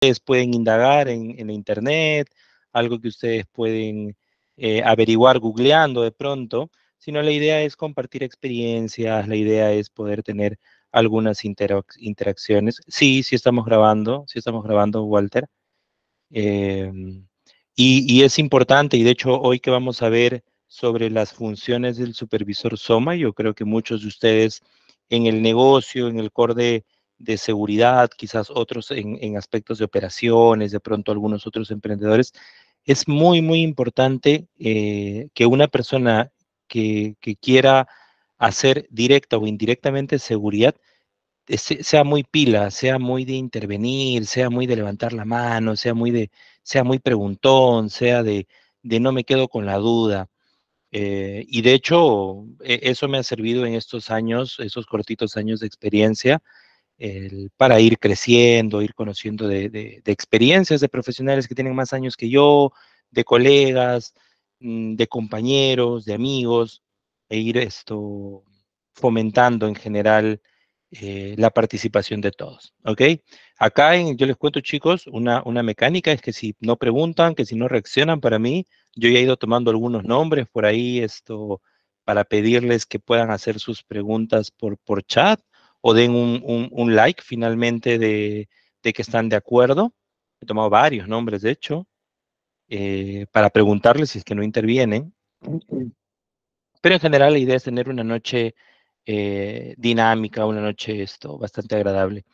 ustedes pueden indagar en, internet, algo que ustedes pueden eh, averiguar googleando de pronto, sino la idea es compartir experiencias, la idea es poder tener algunas interacciones. Sí, sí estamos grabando, sí estamos grabando, Walter. Em, y, y, es importante, y de hecho hoy que vamos a ver sobre las funciones del supervisor Soma, yo creo que muchos de ustedes en el negocio, en el core de de seguridad, quizás otros en, aspectos de operaciones, de pronto algunos otros emprendedores, es muy, muy importante eh, que una persona que, quiera hacer directa o indirectamente seguridad eh, sea muy pila, sea muy de intervenir, sea muy de levantar la mano, sea muy de, sea muy preguntón, sea de, de no me quedo con la duda. Eh, y de hecho, e, eso me ha servido en estos años, esos cortitos años de experiencia, para ir creciendo, ir conociendo de, experiencias de profesionales que tienen más años que yo, de colegas, mm, de compañeros, de amigos, e ir esto fomentando en general eh, la participación de todos, ¿ok? Acá yo les cuento, chicos, una, una mecánica es que si no preguntan, que si no reaccionan para mí, yo ya he ido tomando algunos nombres por ahí, esto, para pedirles que puedan hacer sus preguntas por, por chat, o den un, like finalmente de, que están de acuerdo. He tomado varios nombres, de hecho, eh, para preguntarles si es que no intervienen. Pero en general la idea es tener una noche eh, dinámica, una noche esto, bastante agradable.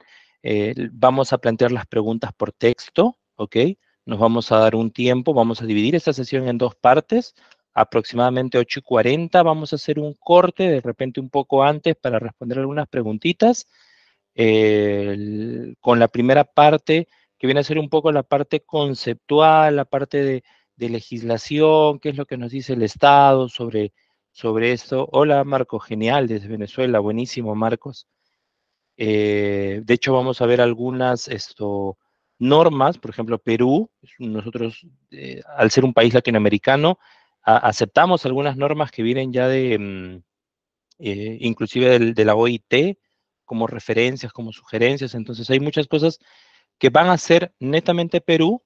Eh, vamos a plantear las preguntas por texto, ¿ok? Nos vamos a dar un tiempo, vamos a dividir esta sesión en dos partes aproximadamente 8 y 40. Vamos a hacer un corte de repente un poco antes para responder algunas preguntitas. con la primera parte, que viene a ser un poco la parte conceptual, la parte de, legislación, qué es lo que nos dice el Estado sobre, sobre esto. Hola, Marco, genial, desde Venezuela, buenísimo, Marcos. Eh, de hecho, vamos a ver algunas esto, normas, por ejemplo, Perú, nosotros, eh, al ser un país latinoamericano, aceptamos algunas normas que vienen ya de, mm, eh, inclusive de la OIT, como referencias, como sugerencias. Entonces hay muchas cosas que van a ser netamente Perú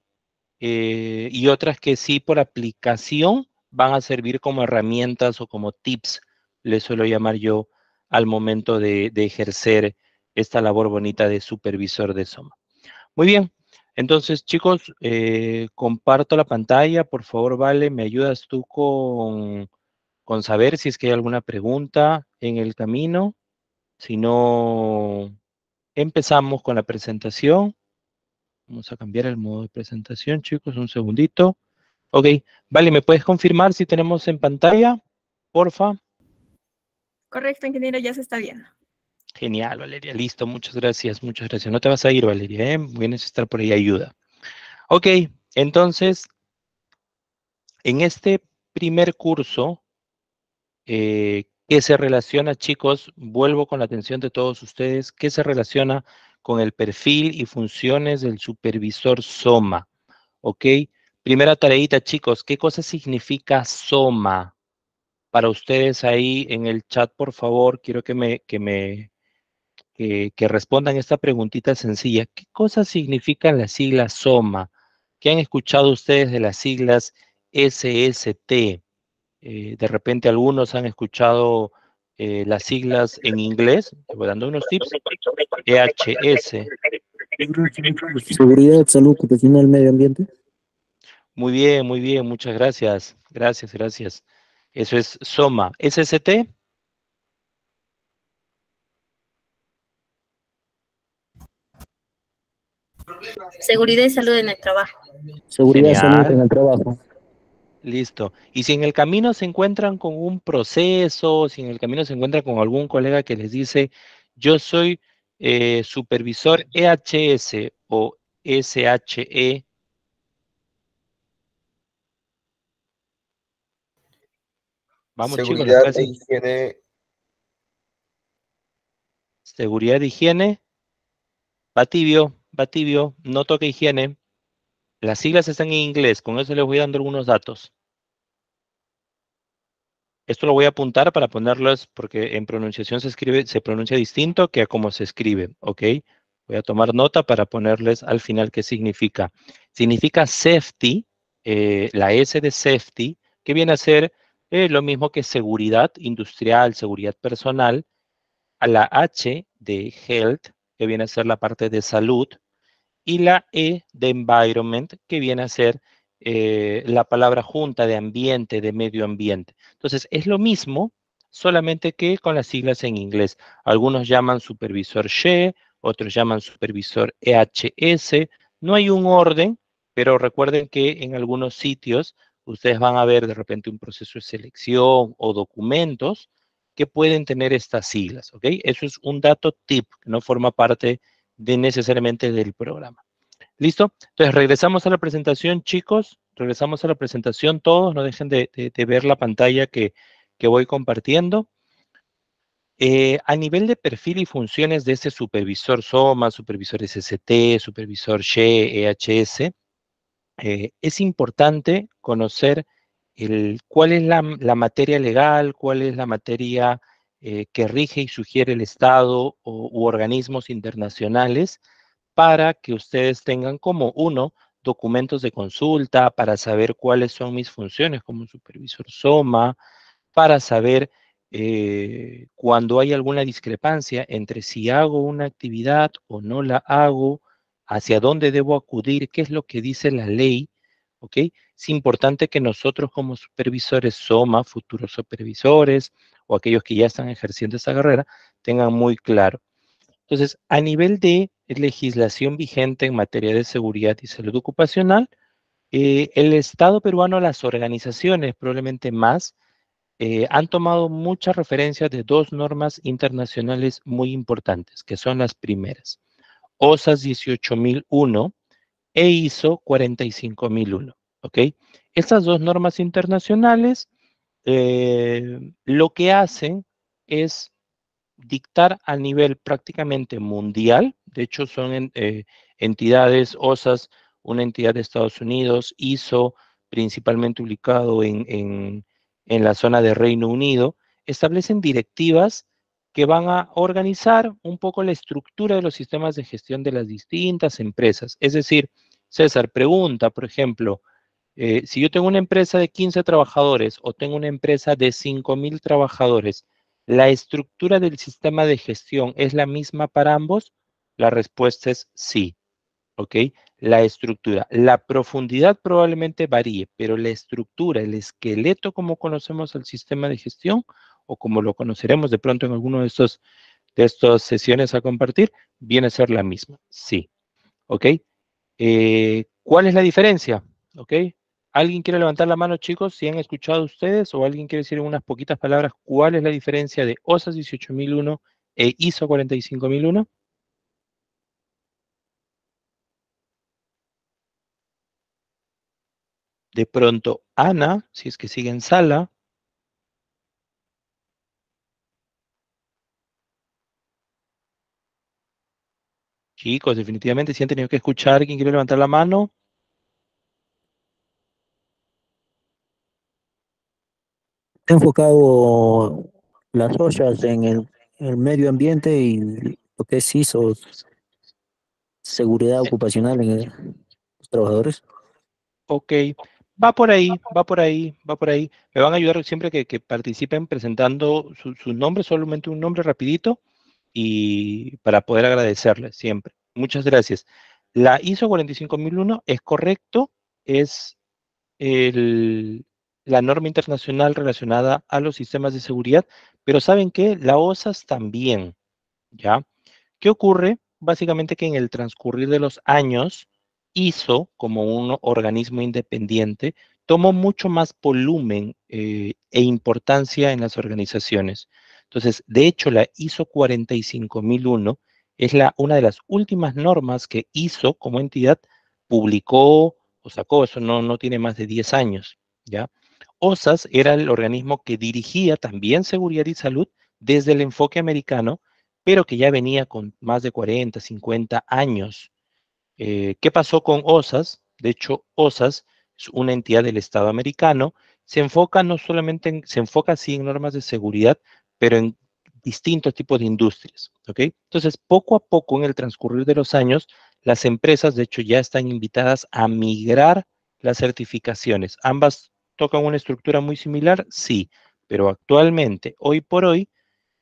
eh, y otras que sí por aplicación van a servir como herramientas o como tips, le suelo llamar yo, al momento de, de ejercer esta labor bonita de supervisor de Soma. Muy bien, entonces, chicos, eh, comparto la pantalla. Por favor, Vale, me ayudas tú con, con saber si es que hay alguna pregunta en el camino. Si no, empezamos con la presentación. Vamos a cambiar el modo de presentación, chicos, un segundito. Ok, Vale, ¿me puedes confirmar si tenemos en pantalla? Porfa. Correcto, ingeniero, ya se está viendo. Genial, Valeria. Listo, muchas gracias, muchas gracias. No te vas a ir, Valeria, ¿eh? voy a necesitar por ahí ayuda. Ok, entonces, en este primer curso eh, ¿qué que se relaciona, chicos, vuelvo con la atención de todos ustedes, que se relaciona con el perfil y funciones del supervisor SOMA. ¿Ok? Primera tareita, chicos, ¿qué cosa significa SOMA? Para ustedes ahí en el chat, por favor, quiero que me, que me, que respondan esta preguntita sencilla. ¿Qué cosas significan las siglas SOMA? ¿Qué han escuchado ustedes de las siglas SST? Eh, de repente algunos han escuchado eh, las siglas en inglés, te voy dando unos tips, EHS. Seguridad, salud del medio ambiente. Muy bien, muy bien, muchas gracias. Gracias, gracias. Eso es SOMA. SST. Seguridad y salud en el trabajo. Seguridad y salud en el trabajo. Listo. Y si en el camino se encuentran con un proceso, si en el camino se encuentran con algún colega que les dice, yo soy eh, supervisor EHS o SHE. Vamos, Seguridad chicos, higiene. Seguridad e higiene. Patibio. Batibio, noto no higiene. Las siglas están en inglés, con eso les voy dando algunos datos. Esto lo voy a apuntar para ponerlos porque en pronunciación se escribe, se pronuncia distinto que a cómo se escribe, ¿ok? Voy a tomar nota para ponerles al final qué significa. Significa safety, eh, la S de safety, que viene a ser eh, lo mismo que seguridad industrial, seguridad personal. A la H de health, que viene a ser la parte de salud, y la E de environment, que viene a ser eh, la palabra junta de ambiente, de medio ambiente. Entonces, es lo mismo, solamente que con las siglas en inglés. Algunos llaman supervisor Y, otros llaman supervisor EHS. No hay un orden, pero recuerden que en algunos sitios ustedes van a ver de repente un proceso de selección o documentos que pueden tener estas siglas, ¿ok? Eso es un dato tip que no forma parte de necesariamente del programa. ¿Listo? Entonces, regresamos a la presentación, chicos. Regresamos a la presentación todos. No dejen de, ver la pantalla que, que voy compartiendo. Eh, a nivel de perfil y funciones de este supervisor SOMA, supervisor SST, supervisor e SHE, EHS, es importante conocer cuál es la, materia legal, cuál es la materia eh, que rige y sugiere el Estado u organismos internacionales para que ustedes tengan como uno documentos de consulta para saber cuáles son mis funciones como supervisor SOMA, para saber eh, cuando hay alguna discrepancia entre si hago una actividad o no la hago, hacia dónde debo acudir, qué es lo que dice la ley ¿ok? Es importante que nosotros como supervisores, SOMA, futuros supervisores o aquellos que ya están ejerciendo esa carrera, tengan muy claro. Entonces, a nivel de legislación vigente en materia de seguridad y salud ocupacional, eh, el Estado peruano, las organizaciones, probablemente más, eh, han tomado muchas referencias de dos normas internacionales muy importantes, que son las primeras. OSAS 18001, e ISO 45001. ¿ok? Estas dos normas internacionales eh, lo que hacen es dictar a nivel prácticamente mundial, de hecho son eh, entidades, OSAS, una entidad de Estados Unidos, ISO, principalmente ubicado en, en la zona de Reino Unido, establecen directivas que van a organizar un poco la estructura de los sistemas de gestión de las distintas empresas. Es decir, César pregunta, por ejemplo, eh, si yo tengo una empresa de 15 trabajadores o tengo una empresa de 5.000 trabajadores, ¿la estructura del sistema de gestión es la misma para ambos? La respuesta es sí. ¿Ok? La estructura. La profundidad probablemente varíe, pero la estructura, el esqueleto como conocemos el sistema de gestión, o como lo conoceremos de pronto en alguno de estos de estas sesiones a compartir, viene a ser la misma. Sí. ¿Ok? Eh, ¿Cuál es la diferencia? ¿Ok? ¿Alguien quiere levantar la mano, chicos, si han escuchado ustedes o alguien quiere decir en unas poquitas palabras cuál es la diferencia de OSAS 18001 e ISO 45001? De pronto, Ana, si es que sigue en sala, Chicos, definitivamente si han tenido que escuchar, ¿quién quiere levantar la mano? He enfocado las ollas en el, medio ambiente y lo que es hizo seguridad ocupacional en los trabajadores. Ok, va por ahí, va por ahí, va por ahí. Me van a ayudar siempre que, participen presentando sus su nombres, solamente un nombre rapidito y para poder agradecerle siempre. Muchas gracias. La ISO 45001 es correcto, es la norma internacional relacionada a los sistemas de seguridad, pero ¿saben qué? La OSAS también, ¿ya? ¿Qué ocurre? Básicamente que en el transcurrir de los años, ISO, como un organismo independiente, tomó mucho más volumen eh, e importancia en las organizaciones. Entonces, de hecho, la ISO 45001 es una de las últimas normas que ISO como entidad publicó o sacó, eso no, tiene más de 10 años, ¿ya? OSAS era el organismo que dirigía también seguridad y salud desde el enfoque americano, pero que ya venía con más de 40, 50 años. Eh, ¿Qué pasó con OSAS? De hecho, OSAS es una entidad del Estado americano, se enfoca no solamente se enfoca así en normas de seguridad, pero en distintos tipos de industrias. ¿ok? Entonces, poco a poco en el transcurrir de los años, las empresas, de hecho, ya están invitadas a migrar las certificaciones. ¿Ambas tocan una estructura muy similar? Sí, pero actualmente, hoy por hoy,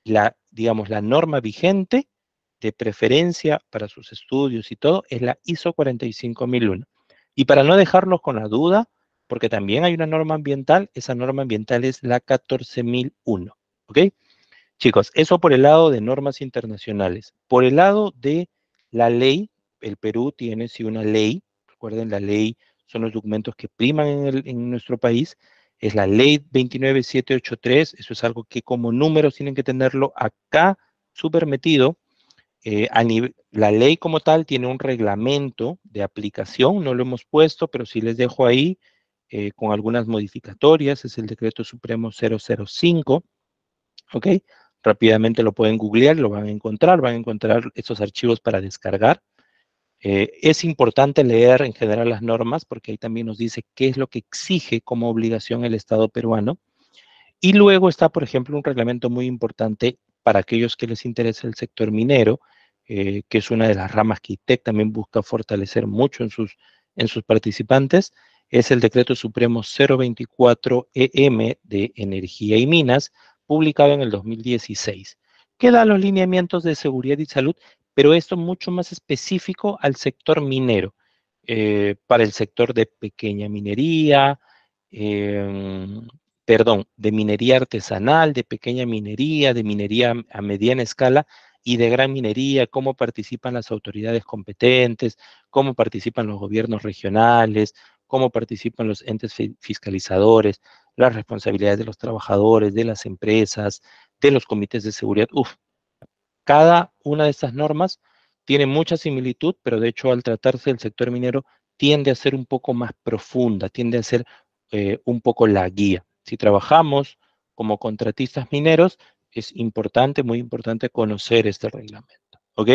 la, digamos, la norma vigente de preferencia para sus estudios y todo es la ISO 45001. Y para no dejarlos con la duda, porque también hay una norma ambiental, esa norma ambiental es la 14001, ¿ok? Chicos, eso por el lado de normas internacionales. Por el lado de la ley, el Perú tiene sí una ley, recuerden la ley son los documentos que priman en, nuestro país, es la ley 29783, eso es algo que como números tienen que tenerlo acá supermetido, eh, la ley como tal tiene un reglamento de aplicación, no lo hemos puesto, pero sí les dejo ahí eh, con algunas modificatorias, es el decreto supremo 005, ¿ok? rápidamente lo pueden googlear, lo van a encontrar, van a encontrar estos archivos para descargar. Eh, es importante leer en general las normas porque ahí también nos dice qué es lo que exige como obligación el Estado peruano. Y luego está, por ejemplo, un reglamento muy importante para aquellos que les interesa el sector minero, eh, que es una de las ramas que ITEC también busca fortalecer mucho en sus, en sus participantes, es el Decreto Supremo 024-EM e de Energía y Minas, publicado en el 2016, que da los lineamientos de seguridad y salud, pero esto mucho más específico al sector minero, eh, para el sector de pequeña minería, em, perdón, de minería artesanal, de pequeña minería, de minería a mediana escala y de gran minería, cómo participan las autoridades competentes, cómo participan los gobiernos regionales, cómo participan los entes fiscalizadores, las responsabilidades de los trabajadores, de las empresas, de los comités de seguridad. cada una de estas normas tiene mucha similitud, pero de hecho al tratarse del sector minero tiende a ser un poco más profunda, tiende a ser eh, un poco la guía. Si trabajamos como contratistas mineros, es importante, muy importante conocer este reglamento. ¿Ok?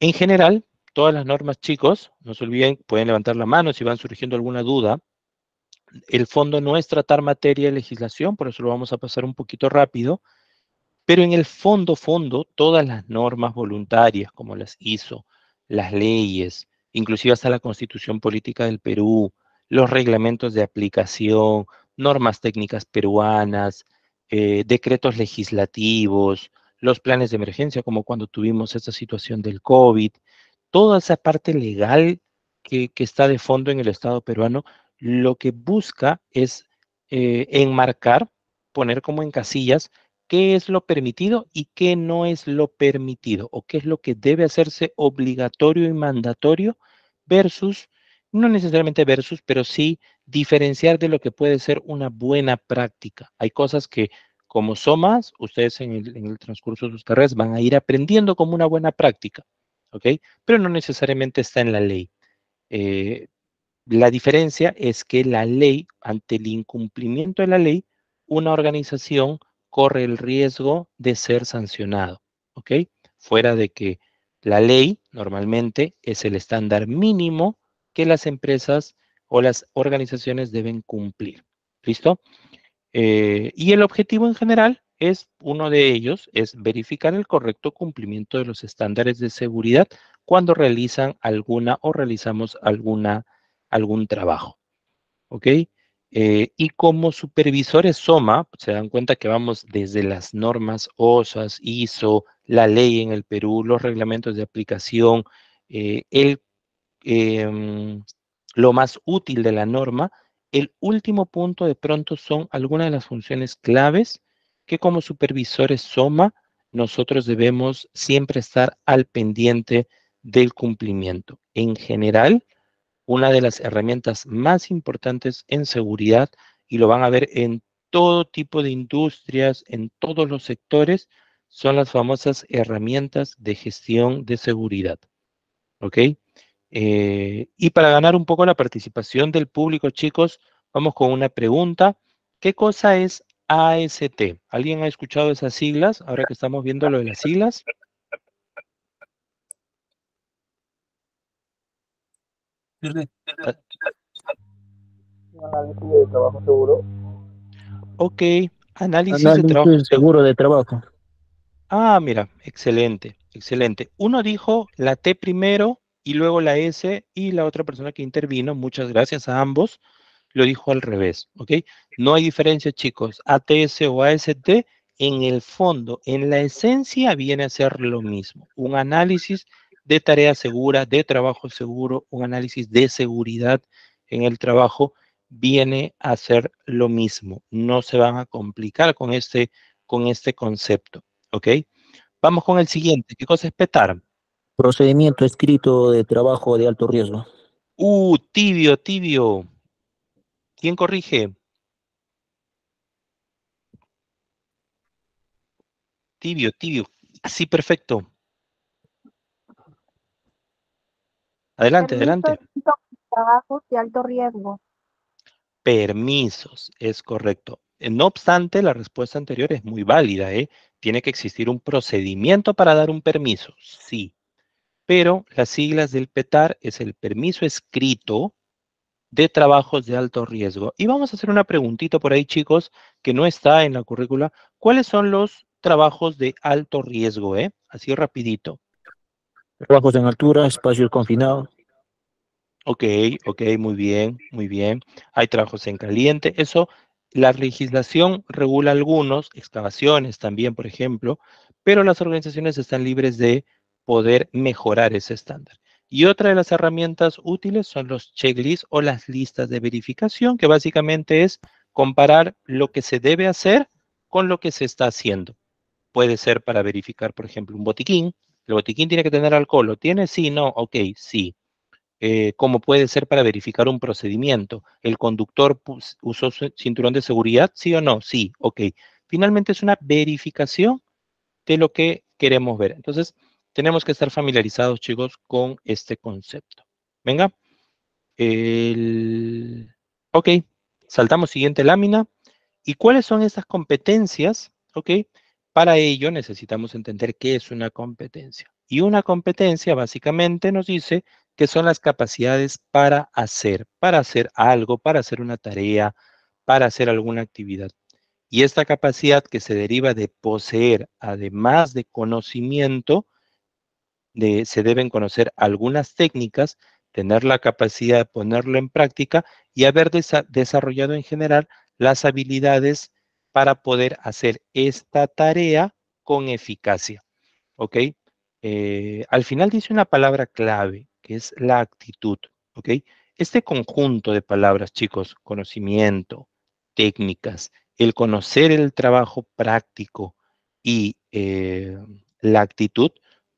En general, todas las normas, chicos, no se olviden, pueden levantar la mano si van surgiendo alguna duda el fondo no es tratar materia de legislación, por eso lo vamos a pasar un poquito rápido, pero en el fondo, fondo, todas las normas voluntarias, como las ISO, las leyes, inclusive hasta la Constitución Política del Perú, los reglamentos de aplicación, normas técnicas peruanas, eh, decretos legislativos, los planes de emergencia, como cuando tuvimos esta situación del COVID, toda esa parte legal que, está de fondo en el Estado peruano lo que busca es eh, enmarcar, poner como en casillas qué es lo permitido y qué no es lo permitido, o qué es lo que debe hacerse obligatorio y mandatorio versus, no necesariamente versus, pero sí diferenciar de lo que puede ser una buena práctica. Hay cosas que como somas, ustedes en el, transcurso de sus carreras van a ir aprendiendo como una buena práctica, ¿ok? Pero no necesariamente está en la ley. Eh, la diferencia es que la ley, ante el incumplimiento de la ley, una organización corre el riesgo de ser sancionado, ¿ok? Fuera de que la ley normalmente es el estándar mínimo que las empresas o las organizaciones deben cumplir, ¿listo? Eh, y el objetivo en general es, uno de ellos, es verificar el correcto cumplimiento de los estándares de seguridad cuando realizan alguna o realizamos alguna algún trabajo. ¿Ok? Eh, y como supervisores SOMA, se dan cuenta que vamos desde las normas OSAS, ISO, la ley en el Perú, los reglamentos de aplicación, eh, el, em, lo más útil de la norma. El último punto de pronto son algunas de las funciones claves que como supervisores SOMA nosotros debemos siempre estar al pendiente del cumplimiento. En general, una de las herramientas más importantes en seguridad y lo van a ver en todo tipo de industrias, en todos los sectores, son las famosas herramientas de gestión de seguridad. ¿Ok? Eh, y para ganar un poco la participación del público, chicos, vamos con una pregunta. ¿Qué cosa es AST? ¿Alguien ha escuchado esas siglas? Ahora que estamos viendo lo de las siglas. Análisis de trabajo seguro. Ok, análisis, de trabajo seguro de trabajo. Ah, mira, excelente, excelente. Uno dijo la T primero y luego la S y la otra persona que intervino, muchas gracias a ambos, lo dijo al revés, ¿ok? No hay diferencia, chicos, ATS o AST, en el fondo, en la esencia viene a ser lo mismo, un análisis de tareas seguras, de trabajo seguro, un análisis de seguridad en el trabajo, viene a ser lo mismo. No se van a complicar con este, con este concepto. ¿Ok? Vamos con el siguiente. ¿Qué cosa es PETAR? Procedimiento escrito de trabajo de alto riesgo. Uh, tibio, tibio. ¿Quién corrige? Tibio, tibio. Así, perfecto. Adelante, adelante. Trabajos de alto riesgo. Permisos, es correcto. No obstante, la respuesta anterior es muy válida. ¿eh? Tiene que existir un procedimiento para dar un permiso, sí. Pero las siglas del PETAR es el permiso escrito de trabajos de alto riesgo. Y vamos a hacer una preguntita por ahí, chicos, que no está en la currícula. ¿Cuáles son los trabajos de alto riesgo? Eh? Así rapidito trabajos en altura, espacios confinados. Ok, ok, muy bien, muy bien. Hay trabajos en caliente. Eso, la legislación regula algunos, excavaciones también, por ejemplo, pero las organizaciones están libres de poder mejorar ese estándar. Y otra de las herramientas útiles son los checklists o las listas de verificación, que básicamente es comparar lo que se debe hacer con lo que se está haciendo. Puede ser para verificar, por ejemplo, un botiquín, ¿El botiquín tiene que tener alcohol? ¿Lo tiene? Sí, no, ok, sí. Eh, ¿Cómo puede ser para verificar un procedimiento. ¿El conductor usó su cinturón de seguridad? Sí o no, sí, ok. Finalmente es una verificación de lo que queremos ver. Entonces, tenemos que estar familiarizados, chicos, con este concepto. Venga. Ok, saltamos siguiente lámina. ¿Y cuáles son esas competencias? Ok, para ello necesitamos entender qué es una competencia. Y una competencia básicamente nos dice que son las capacidades para hacer, para hacer algo, para hacer una tarea, para hacer alguna actividad. Y esta capacidad que se deriva de poseer, además de conocimiento, de, se deben conocer algunas técnicas, tener la capacidad de ponerlo en práctica y haber desarrollado en general las habilidades para poder hacer esta tarea con eficacia. ¿Ok? Eh, al final dice una palabra clave, que es la actitud. ¿Ok? Este conjunto de palabras, chicos, conocimiento, técnicas, el conocer el trabajo práctico y eh, la actitud,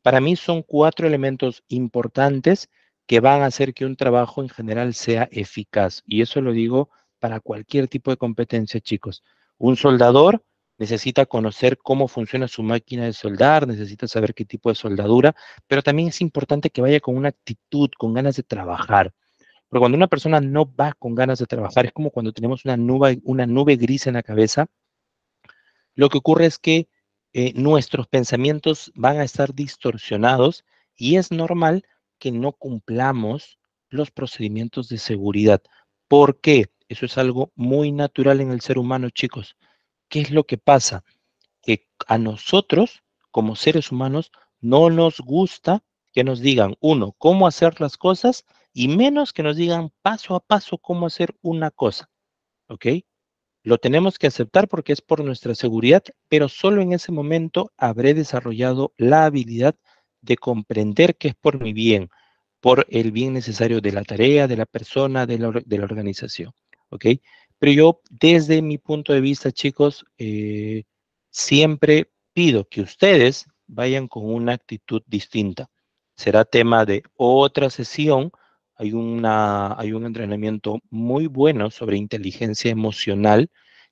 para mí son cuatro elementos importantes que van a hacer que un trabajo en general sea eficaz. Y eso lo digo para cualquier tipo de competencia, chicos. Un soldador necesita conocer cómo funciona su máquina de soldar, necesita saber qué tipo de soldadura, pero también es importante que vaya con una actitud, con ganas de trabajar. Porque cuando una persona no va con ganas de trabajar, es como cuando tenemos una nube, gris en la cabeza, lo que ocurre es que eh, nuestros pensamientos van a estar distorsionados y es normal que no cumplamos los procedimientos de seguridad. ¿Por qué? Eso es algo muy natural en el ser humano, chicos. ¿Qué es lo que pasa? Que a nosotros, como seres humanos, no nos gusta que nos digan, uno, cómo hacer las cosas y menos que nos digan paso a paso cómo hacer una cosa. ¿Ok? Lo tenemos que aceptar porque es por nuestra seguridad, pero solo en ese momento habré desarrollado la habilidad de comprender que es por mi bien, por el bien necesario de la tarea, de la persona, de la, de la organización. Pero yo, desde mi punto de vista, chicos, eh, siempre pido que ustedes vayan con una actitud distinta. Será tema de otra sesión. Hay, una, hay un entrenamiento muy bueno sobre inteligencia emocional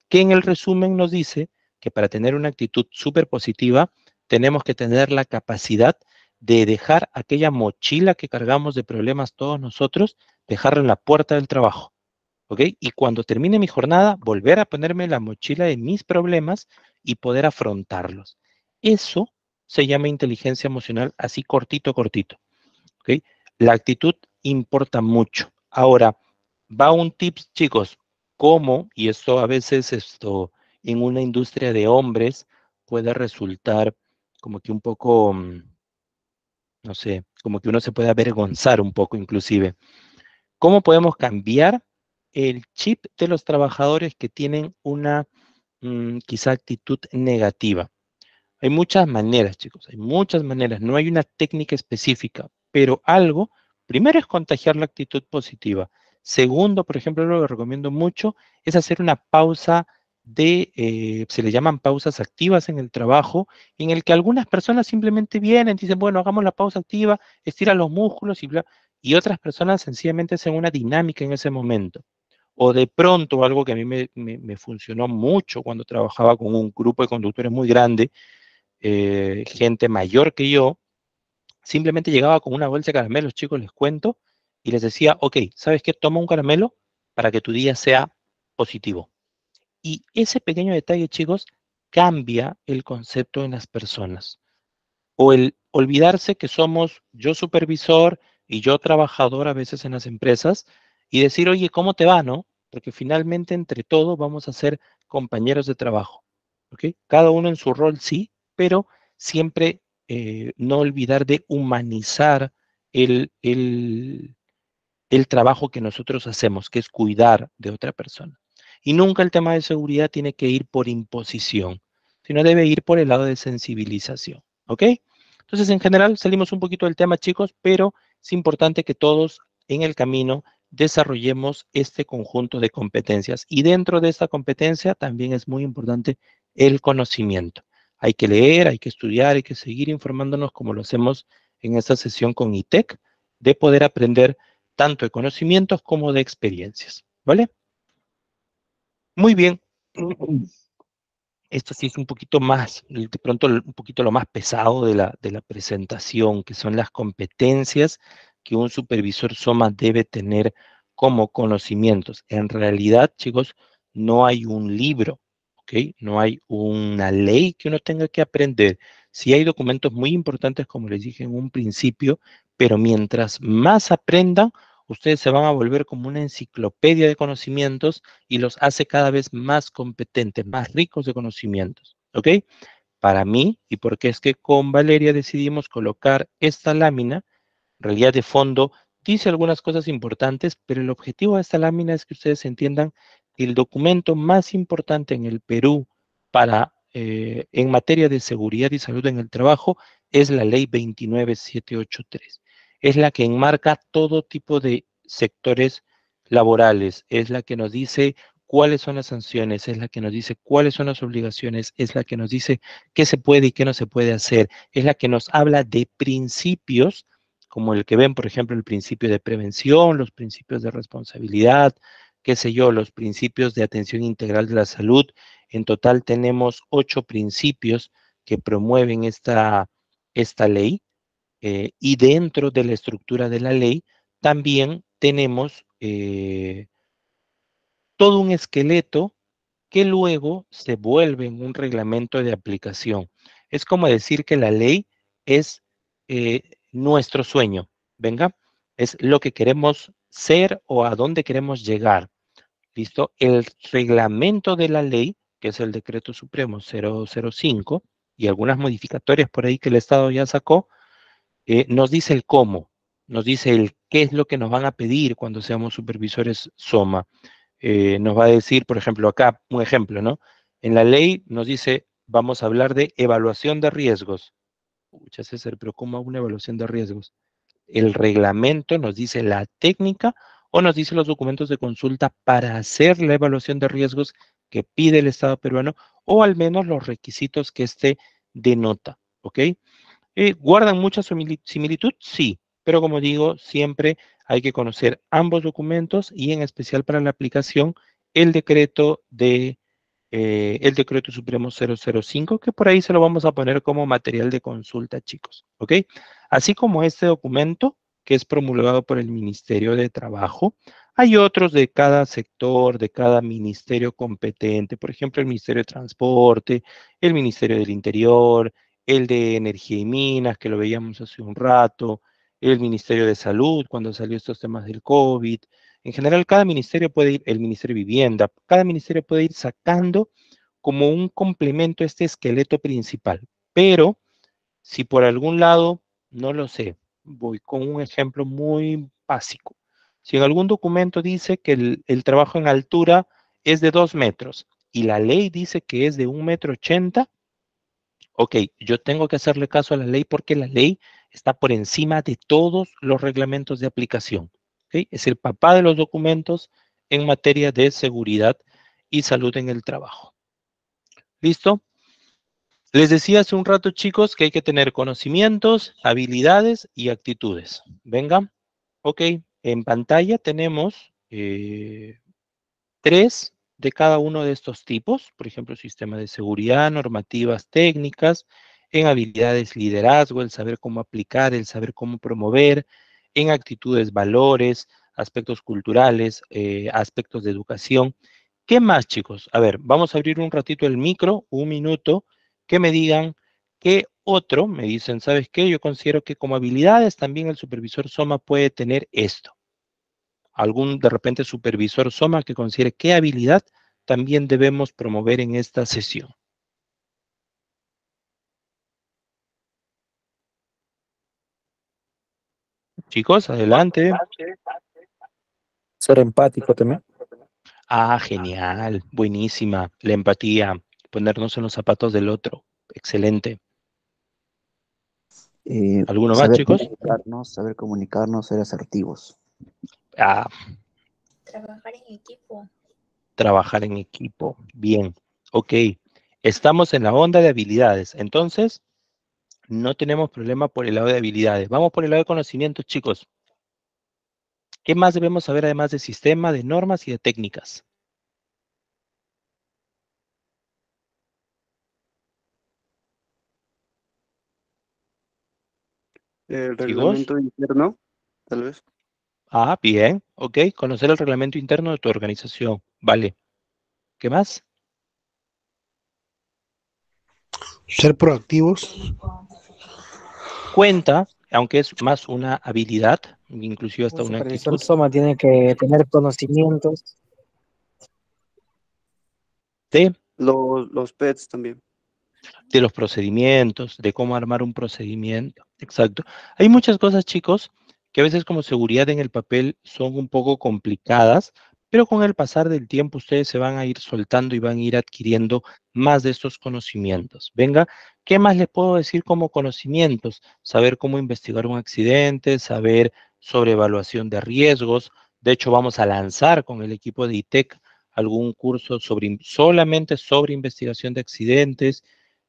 que en el resumen nos dice que para tener una actitud súper positiva tenemos que tener la capacidad de dejar aquella mochila que cargamos de problemas todos nosotros, dejarla en la puerta del trabajo. Y cuando termine mi jornada, volver a ponerme la mochila de mis problemas y poder afrontarlos. Eso se llama inteligencia emocional, así cortito, cortito, La actitud importa mucho. Ahora, va un tip, chicos, cómo, y esto a veces esto en una industria de hombres puede resultar como que un poco, mm, no sé, como que uno se puede avergonzar un poco inclusive. ¿Cómo podemos cambiar el chip de los trabajadores que tienen una mm, quizá actitud negativa. Hay muchas maneras, chicos, hay muchas maneras, no hay una técnica específica, pero algo, primero es contagiar la actitud positiva. Segundo, por ejemplo, lo que recomiendo mucho es hacer una pausa de, eh, se le llaman pausas activas en el trabajo, en el que algunas personas simplemente vienen, dicen, bueno, hagamos la pausa activa, estira los músculos y bla, y otras personas sencillamente hacen una dinámica en ese momento o de pronto algo que a mí me, funcionó mucho cuando trabajaba con un grupo de conductores muy grande, eh, gente mayor que yo, simplemente llegaba con una bolsa de caramelos, chicos, les cuento, y les decía, ok, ¿sabes qué? Toma un caramelo para que tu día sea positivo. Y ese pequeño detalle, chicos, cambia el concepto en las personas. O el olvidarse que somos yo supervisor y yo trabajador a veces en las empresas, y decir, oye, ¿cómo te va, no? Porque finalmente entre todos vamos a ser compañeros de trabajo, ¿ok? Cada uno en su rol, sí, pero siempre eh, no olvidar de humanizar el, el, el trabajo que nosotros hacemos, que es cuidar de otra persona. Y nunca el tema de seguridad tiene que ir por imposición, sino debe ir por el lado de sensibilización, ¿ok? Entonces, en general, salimos un poquito del tema, chicos, pero es importante que todos en el camino desarrollemos este conjunto de competencias. Y dentro de esta competencia también es muy importante el conocimiento. Hay que leer, hay que estudiar, hay que seguir informándonos como lo hacemos en esta sesión con ITEC, de poder aprender tanto de conocimientos como de experiencias. ¿Vale? Muy bien. Esto sí es un poquito más, de pronto un poquito lo más pesado de la, de la presentación, que son las competencias que un supervisor SOMA debe tener como conocimientos. En realidad, chicos, no hay un libro, ¿ok? No hay una ley que uno tenga que aprender. Sí hay documentos muy importantes, como les dije en un principio, pero mientras más aprendan, ustedes se van a volver como una enciclopedia de conocimientos y los hace cada vez más competentes, más ricos de conocimientos, ¿ok? Para mí, y porque es que con Valeria decidimos colocar esta lámina, realidad de fondo, dice algunas cosas importantes, pero el objetivo de esta lámina es que ustedes entiendan que el documento más importante en el Perú para eh, en materia de seguridad y salud en el trabajo es la ley 29783. Es la que enmarca todo tipo de sectores laborales, es la que nos dice cuáles son las sanciones, es la que nos dice cuáles son las obligaciones, es la que nos dice qué se puede y qué no se puede hacer, es la que nos habla de principios como el que ven, por ejemplo, el principio de prevención, los principios de responsabilidad, qué sé yo, los principios de atención integral de la salud. En total tenemos ocho principios que promueven esta, esta ley eh, y dentro de la estructura de la ley también tenemos eh, todo un esqueleto que luego se vuelve en un reglamento de aplicación. Es como decir que la ley es eh, nuestro sueño, venga, es lo que queremos ser o a dónde queremos llegar. ¿Listo? El reglamento de la ley, que es el decreto supremo 005 y algunas modificatorias por ahí que el Estado ya sacó, eh, nos dice el cómo, nos dice el qué es lo que nos van a pedir cuando seamos supervisores SOMA. Eh, nos va a decir, por ejemplo, acá un ejemplo, ¿no? En la ley nos dice, vamos a hablar de evaluación de riesgos. Muchas César, pero ¿cómo hago una evaluación de riesgos? El reglamento nos dice la técnica o nos dice los documentos de consulta para hacer la evaluación de riesgos que pide el Estado peruano o al menos los requisitos que éste denota, ¿ok? Eh, ¿Guardan mucha similitud? Sí, pero como digo, siempre hay que conocer ambos documentos y en especial para la aplicación el decreto de eh, el decreto supremo 005, que por ahí se lo vamos a poner como material de consulta, chicos, ¿ok? Así como este documento, que es promulgado por el Ministerio de Trabajo, hay otros de cada sector, de cada ministerio competente, por ejemplo, el Ministerio de Transporte, el Ministerio del Interior, el de Energía y Minas, que lo veíamos hace un rato, el Ministerio de Salud, cuando salió estos temas del COVID, en general, cada ministerio puede ir, el Ministerio de Vivienda, cada ministerio puede ir sacando como un complemento este esqueleto principal. Pero si por algún lado, no lo sé, voy con un ejemplo muy básico. Si en algún documento dice que el, el trabajo en altura es de dos metros y la ley dice que es de un metro ochenta, ok, yo tengo que hacerle caso a la ley porque la ley está por encima de todos los reglamentos de aplicación. Es el papá de los documentos en materia de seguridad y salud en el trabajo. ¿Listo? Les decía hace un rato, chicos, que hay que tener conocimientos, habilidades y actitudes. Venga. Ok. En pantalla tenemos eh, tres de cada uno de estos tipos. Por ejemplo, sistema de seguridad, normativas técnicas, en habilidades liderazgo, el saber cómo aplicar, el saber cómo promover, en actitudes, valores, aspectos culturales, eh, aspectos de educación. ¿Qué más, chicos? A ver, vamos a abrir un ratito el micro, un minuto, que me digan qué otro, me dicen, ¿sabes qué? Yo considero que como habilidades también el supervisor Soma puede tener esto. Algún, de repente, supervisor Soma que considere qué habilidad también debemos promover en esta sesión. Chicos, adelante. Ser empático también. Ah, genial, buenísima. La empatía, ponernos en los zapatos del otro. Excelente. Eh, ¿Alguno más, chicos? saber comunicarnos, ser asertivos. Ah. Trabajar en equipo. Trabajar en equipo. Bien. Ok. Estamos en la onda de habilidades. Entonces, no tenemos problema por el lado de habilidades. Vamos por el lado de conocimientos, chicos. ¿Qué más debemos saber además de sistema, de normas y de técnicas? El reglamento interno, tal vez. Ah, bien, ok. Conocer el reglamento interno de tu organización. Vale. ¿Qué más? ser proactivos. Cuenta, aunque es más una habilidad, inclusive hasta pues una actitud. Soma tiene que tener conocimientos. De los, los PETs también. De los procedimientos, de cómo armar un procedimiento. Exacto. Hay muchas cosas, chicos, que a veces como seguridad en el papel son un poco complicadas, pero con el pasar del tiempo ustedes se van a ir soltando y van a ir adquiriendo más de estos conocimientos. Venga, ¿qué más les puedo decir como conocimientos? Saber cómo investigar un accidente, saber sobre evaluación de riesgos. De hecho, vamos a lanzar con el equipo de ITEC algún curso sobre, solamente sobre investigación de accidentes.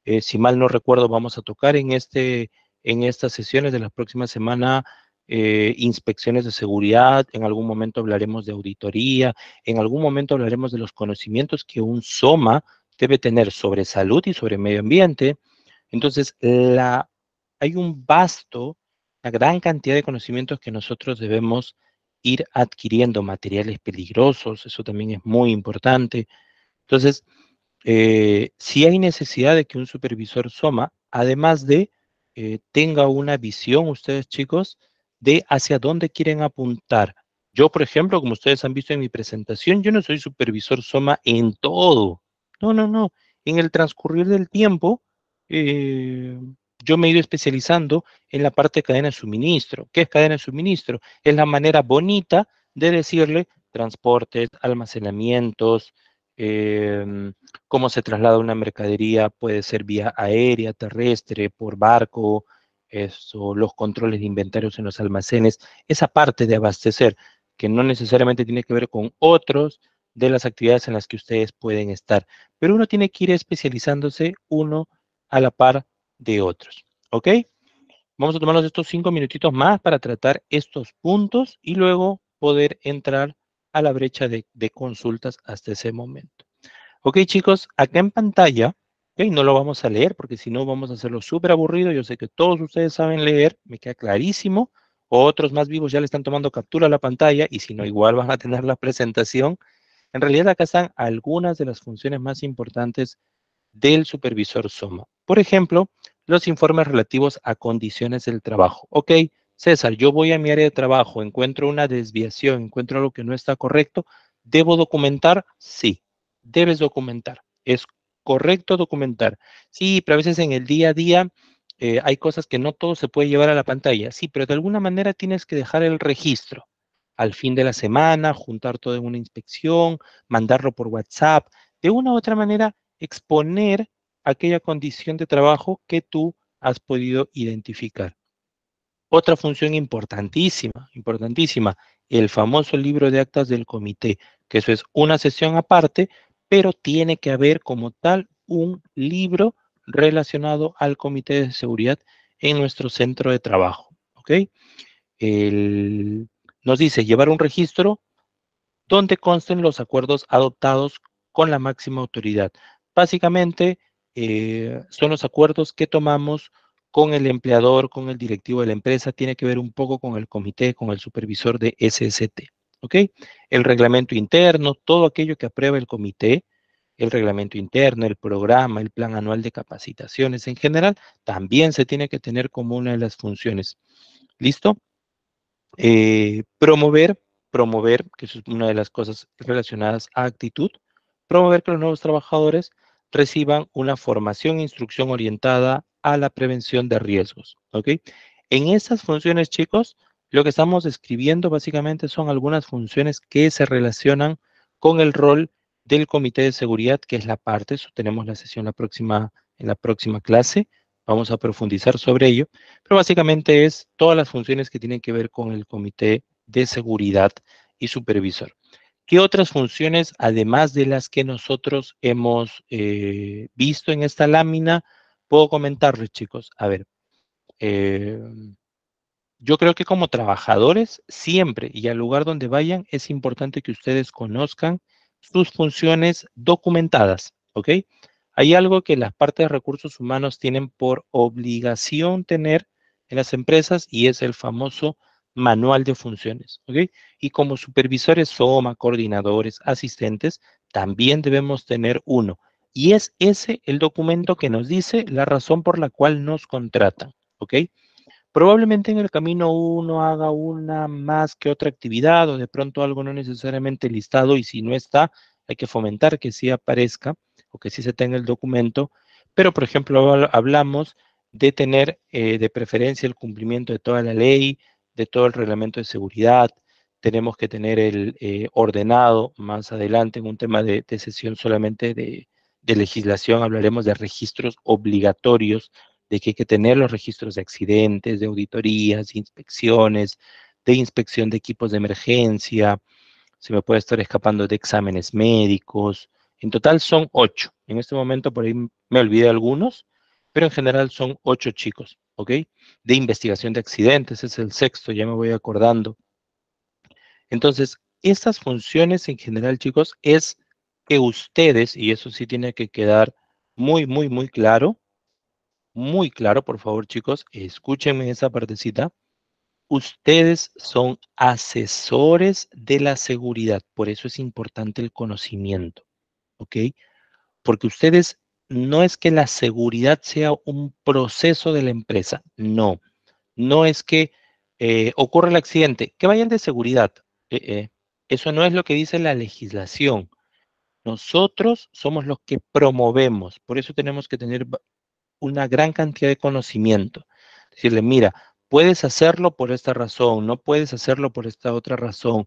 Eh, si mal no recuerdo, vamos a tocar en, este, en estas sesiones de la próxima semana eh, inspecciones de seguridad, en algún momento hablaremos de auditoría, en algún momento hablaremos de los conocimientos que un SOMA debe tener sobre salud y sobre medio ambiente. Entonces, hay un vasto, una gran cantidad de conocimientos que nosotros debemos ir adquiriendo, materiales peligrosos, eso también es muy importante. Entonces, eh, si hay necesidad de que un supervisor SOMA, además de eh, tenga una visión, ustedes chicos, de hacia dónde quieren apuntar. Yo, por ejemplo, como ustedes han visto en mi presentación, yo no soy supervisor SOMA en todo. No, no, no. En el transcurrir del tiempo, eh, yo me he ido especializando en la parte de cadena de suministro. ¿Qué es cadena de suministro? Es la manera bonita de decirle transportes, almacenamientos, em, cómo se traslada una mercadería, puede ser vía aérea, terrestre, por barco, eso, los controles de inventarios en los almacenes, esa parte de abastecer que no necesariamente tiene que ver con otros de las actividades en las que ustedes pueden estar. Pero uno tiene que ir especializándose uno a la par de otros. ¿Ok? Vamos a tomarnos estos cinco minutitos más para tratar estos puntos y luego poder entrar a la brecha de consultas hasta ese momento. Ok, chicos, acá en pantalla Okay, no lo vamos a leer porque si no vamos a hacerlo súper aburrido. Yo sé que todos ustedes saben leer, me queda clarísimo. Otros más vivos ya le están tomando captura a la pantalla y si no, igual van a tener la presentación. En realidad acá están algunas de las funciones más importantes del supervisor Soma. Por ejemplo, los informes relativos a condiciones del trabajo. Ok, César, yo voy a mi área de trabajo, encuentro una desviación, encuentro algo que no está correcto. ¿Debo documentar? Sí, debes documentar. Es correcto documentar. Sí, pero a veces en el día a día eh, hay cosas que no todo se puede llevar a la pantalla. Sí, pero de alguna manera tienes que dejar el registro al fin de la semana, juntar todo en una inspección, mandarlo por WhatsApp, de una u otra manera exponer aquella condición de trabajo que tú has podido identificar. Otra función importantísima, importantísima, el famoso libro de actas del comité, que eso es una sesión aparte, pero tiene que haber como tal un libro relacionado al comité de seguridad en nuestro centro de trabajo. ¿ok? nos dice llevar un registro donde consten los acuerdos adoptados con la máxima autoridad. Básicamente eh, son los acuerdos que tomamos con el empleador, con el directivo de la empresa, tiene que ver un poco con el comité, con el supervisor de SST. ¿ok? El reglamento interno, todo aquello que aprueba el comité, el reglamento interno, el programa, el plan anual de capacitaciones en general, también se tiene que tener como una de las funciones. ¿Listo? Eh, promover, promover, que es una de las cosas relacionadas a actitud, promover que los nuevos trabajadores reciban una formación e instrucción orientada a la prevención de riesgos. ¿Ok? En esas funciones, chicos, lo que estamos escribiendo básicamente son algunas funciones que se relacionan con el rol del Comité de Seguridad, que es la parte, eso tenemos la sesión la próxima, en la próxima clase, vamos a profundizar sobre ello, pero básicamente es todas las funciones que tienen que ver con el Comité de Seguridad y Supervisor. ¿Qué otras funciones, además de las que nosotros hemos eh, visto en esta lámina, puedo comentarles, chicos? A ver, eh, yo creo que como trabajadores, siempre y al lugar donde vayan, es importante que ustedes conozcan sus funciones documentadas, ¿ok? Hay algo que las partes de recursos humanos tienen por obligación tener en las empresas y es el famoso manual de funciones, ¿ok? Y como supervisores SOMA, coordinadores, asistentes, también debemos tener uno. Y es ese el documento que nos dice la razón por la cual nos contratan, ¿ok? Probablemente en el camino uno haga una más que otra actividad o de pronto algo no necesariamente listado y si no está, hay que fomentar que sí aparezca o que sí se tenga el documento. Pero, por ejemplo, hablamos de tener eh, de preferencia el cumplimiento de toda la ley, de todo el reglamento de seguridad. Tenemos que tener el eh, ordenado más adelante en un tema de, sesión solamente de legislación. Hablaremos de registros obligatorios de que hay que tener los registros de accidentes, de auditorías, de inspecciones, de inspección de equipos de emergencia, se me puede estar escapando de exámenes médicos. En total son ocho. En este momento por ahí me olvidé algunos, pero en general son ocho chicos, ¿ok? De investigación de accidentes, es el sexto, ya me voy acordando. Entonces, estas funciones en general, chicos, es que ustedes, y eso sí tiene que quedar muy, muy, muy claro, muy claro, por favor chicos, escúchenme esa partecita. Ustedes son asesores de la seguridad, por eso es importante el conocimiento, ¿ok? Porque ustedes no es que la seguridad sea un proceso de la empresa, no. No es que eh, ocurra el accidente, que vayan de seguridad. Eh, eh, eso no es lo que dice la legislación. Nosotros somos los que promovemos, por eso tenemos que tener una gran cantidad de conocimiento. Decirle, mira, puedes hacerlo por esta razón, no puedes hacerlo por esta otra razón.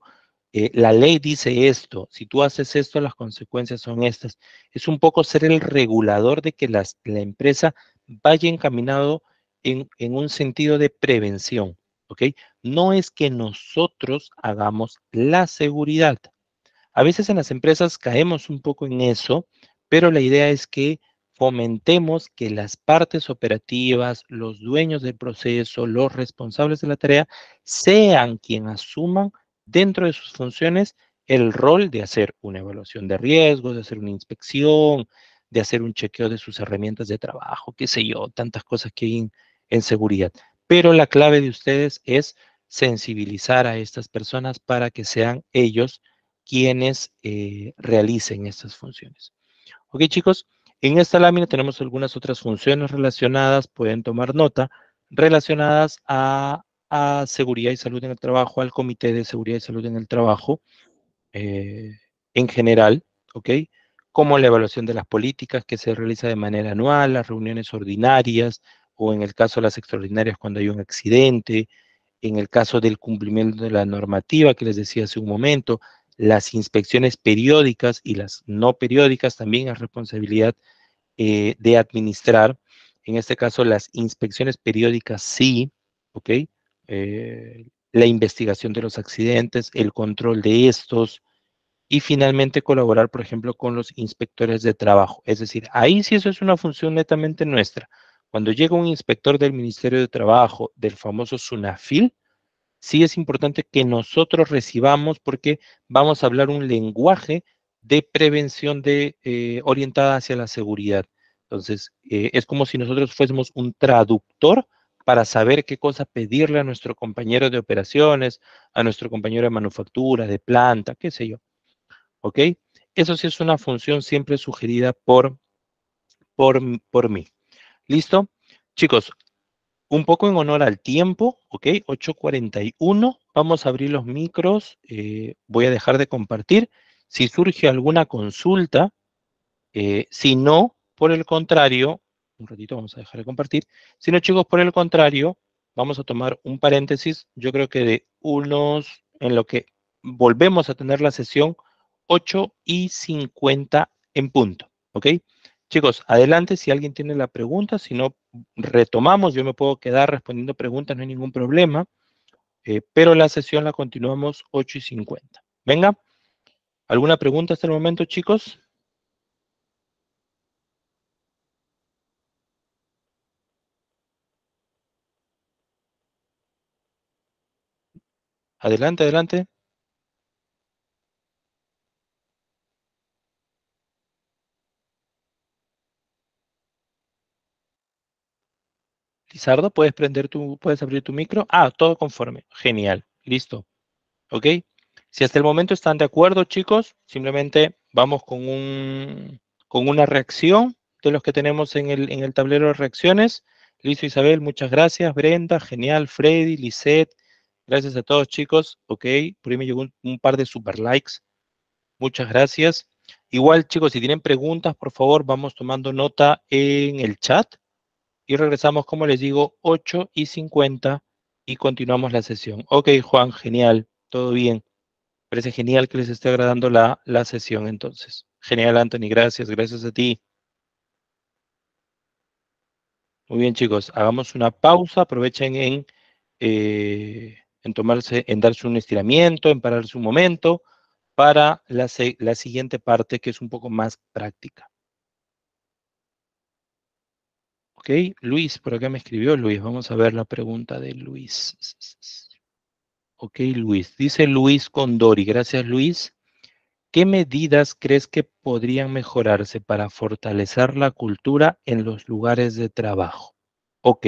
Eh, la ley dice esto, si tú haces esto, las consecuencias son estas. Es un poco ser el regulador de que las, la empresa vaya encaminado en, en un sentido de prevención. ¿ok? No es que nosotros hagamos la seguridad. A veces en las empresas caemos un poco en eso, pero la idea es que fomentemos que las partes operativas, los dueños del proceso, los responsables de la tarea, sean quienes asuman dentro de sus funciones el rol de hacer una evaluación de riesgos, de hacer una inspección, de hacer un chequeo de sus herramientas de trabajo, qué sé yo, tantas cosas que hay en, seguridad. Pero la clave de ustedes es sensibilizar a estas personas para que sean ellos quienes eh, realicen estas funciones. Ok, chicos, en esta lámina tenemos algunas otras funciones relacionadas, pueden tomar nota, relacionadas a, seguridad y salud en el trabajo, al Comité de Seguridad y Salud en el Trabajo eh, en general, ¿ok? Como la evaluación de las políticas que se realiza de manera anual, las reuniones ordinarias o en el caso de las extraordinarias cuando hay un accidente, en el caso del cumplimiento de la normativa que les decía hace un momento, las inspecciones periódicas y las no periódicas también es responsabilidad eh, de administrar. En este caso, las inspecciones periódicas sí, ¿ok? Eh, la investigación de los accidentes, el control de estos y finalmente colaborar, por ejemplo, con los inspectores de trabajo. Es decir, ahí sí eso es una función netamente nuestra. Cuando llega un inspector del Ministerio de Trabajo, del famoso SUNAFIL, sí es importante que nosotros recibamos porque vamos a hablar un lenguaje de prevención de, eh, orientada hacia la seguridad. Entonces, eh, es como si nosotros fuésemos un traductor para saber qué cosa pedirle a nuestro compañero de operaciones, a nuestro compañero de manufactura, de planta, qué sé yo. ¿Ok? Eso sí es una función siempre sugerida por, por, por mí. ¿Listo? Chicos, un poco en honor al tiempo, ¿ok? 8.41, vamos a abrir los micros, eh, voy a dejar de compartir. Si surge alguna consulta, eh, si no, por el contrario, un ratito vamos a dejar de compartir. Si no, chicos, por el contrario, vamos a tomar un paréntesis, yo creo que de unos, en lo que volvemos a tener la sesión 8 y 50 en punto, ¿ok? Chicos, adelante si alguien tiene la pregunta, si no, retomamos, yo me puedo quedar respondiendo preguntas, no hay ningún problema, eh, pero la sesión la continuamos 8 y 50. Venga, ¿alguna pregunta hasta el momento, chicos? Adelante, adelante. sardo puedes prender tu, puedes abrir tu micro. Ah, todo conforme. Genial. Listo. ¿Ok? Si hasta el momento están de acuerdo, chicos, simplemente vamos con, un, con una reacción de los que tenemos en el, tablero de reacciones. Listo, Isabel, muchas gracias. Brenda, genial. Freddy, Lisette, gracias a todos, chicos. Ok, por ahí me llegó un, un par de super likes. Muchas gracias. Igual, chicos, si tienen preguntas, por favor, vamos tomando nota en el chat y regresamos, como les digo, 8 y 50 y continuamos la sesión. Ok, Juan, genial, todo bien. Parece genial que les esté agradando la, la sesión entonces. Genial, Anthony, gracias, gracias a ti. Muy bien, chicos, hagamos una pausa, aprovechen en, eh, en tomarse, en darse un estiramiento, en pararse un momento para la, la siguiente parte que es un poco más práctica. Ok, Luis, por acá me escribió Luis. Vamos a ver la pregunta de Luis. Ok, Luis. Dice Luis Condori. Gracias, Luis. ¿Qué medidas crees que podrían mejorarse para fortalecer la cultura en los lugares de trabajo? Ok.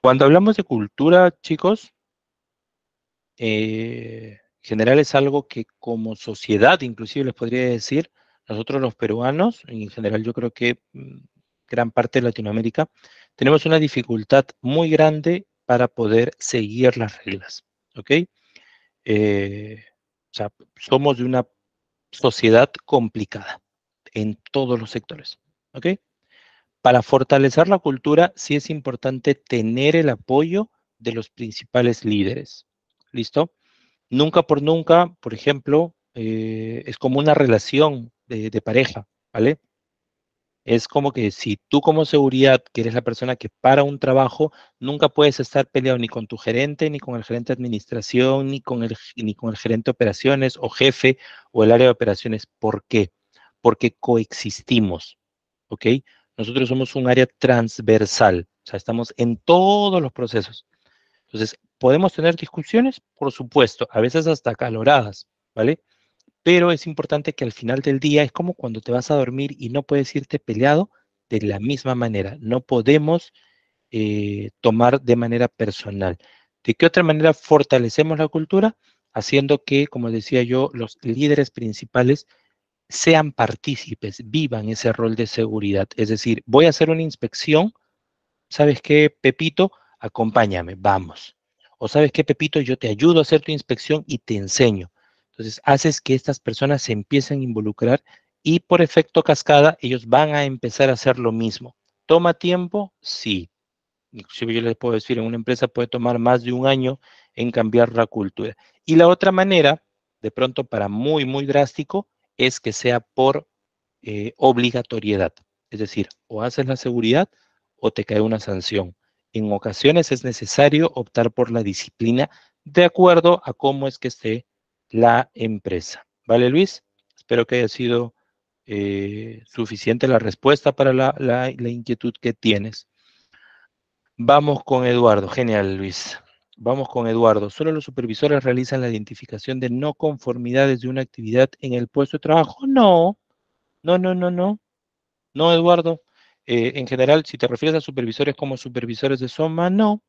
Cuando hablamos de cultura, chicos, eh, en general es algo que como sociedad, inclusive les podría decir, nosotros los peruanos, en general yo creo que mm, gran parte de Latinoamérica, tenemos una dificultad muy grande para poder seguir las reglas, ¿ok? Eh, o sea, somos de una sociedad complicada en todos los sectores, ¿ok? Para fortalecer la cultura sí es importante tener el apoyo de los principales líderes, ¿listo? Nunca por nunca, por ejemplo, eh, es como una relación de pareja, ¿vale? es como que si tú como seguridad, que eres la persona que para un trabajo, nunca puedes estar peleado ni con tu gerente, ni con el gerente de administración, ni con el, ni con el gerente de operaciones o jefe o el área de operaciones. ¿Por qué? Porque coexistimos, ¿ok? Nosotros somos un área transversal, o sea, estamos en todos los procesos. Entonces, ¿podemos tener discusiones? Por supuesto, a veces hasta caloradas, ¿vale? pero es importante que al final del día es como cuando te vas a dormir y no puedes irte peleado de la misma manera. No podemos eh, tomar de manera personal. ¿De qué otra manera fortalecemos la cultura? Haciendo que, como decía yo, los líderes principales sean partícipes, vivan ese rol de seguridad. Es decir, voy a hacer una inspección, ¿sabes qué, Pepito? Acompáñame, vamos. O sabes qué, Pepito, yo te ayudo a hacer tu inspección y te enseño. Entonces, haces que estas personas se empiecen a involucrar y por efecto cascada, ellos van a empezar a hacer lo mismo. ¿Toma tiempo? Sí. Inclusive yo les puedo decir, en una empresa puede tomar más de un año en cambiar la cultura. Y la otra manera, de pronto para muy, muy drástico, es que sea por eh, obligatoriedad. Es decir, o haces la seguridad o te cae una sanción. En ocasiones es necesario optar por la disciplina de acuerdo a cómo es que esté la empresa. ¿Vale, Luis? Espero que haya sido eh, suficiente la respuesta para la, inquietud que tienes. Vamos con Eduardo. Genial, Luis. Vamos con Eduardo. Solo los supervisores realizan la identificación de no conformidades de una actividad en el puesto de trabajo. No, no, no, no, no. No, Eduardo. Eh, en general, si te refieres a supervisores como supervisores de SOMA, no.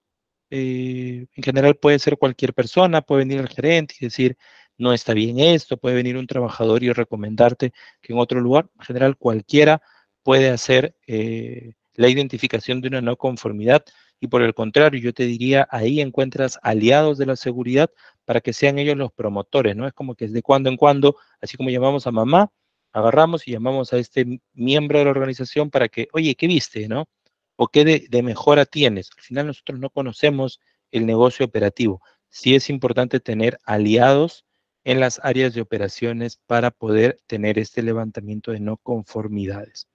Eh, en general puede ser cualquier persona, puede venir el gerente y decir, no está bien esto, puede venir un trabajador y recomendarte que en otro lugar, en general cualquiera puede hacer eh, la identificación de una no conformidad y por el contrario, yo te diría, ahí encuentras aliados de la seguridad para que sean ellos los promotores, ¿no? Es como que de cuando en cuando, así como llamamos a mamá, agarramos y llamamos a este miembro de la organización para que, oye, ¿qué viste, no? ¿O qué de, de mejora tienes? Al final nosotros no conocemos el negocio operativo. Sí es importante tener aliados en las áreas de operaciones para poder tener este levantamiento de no conformidades.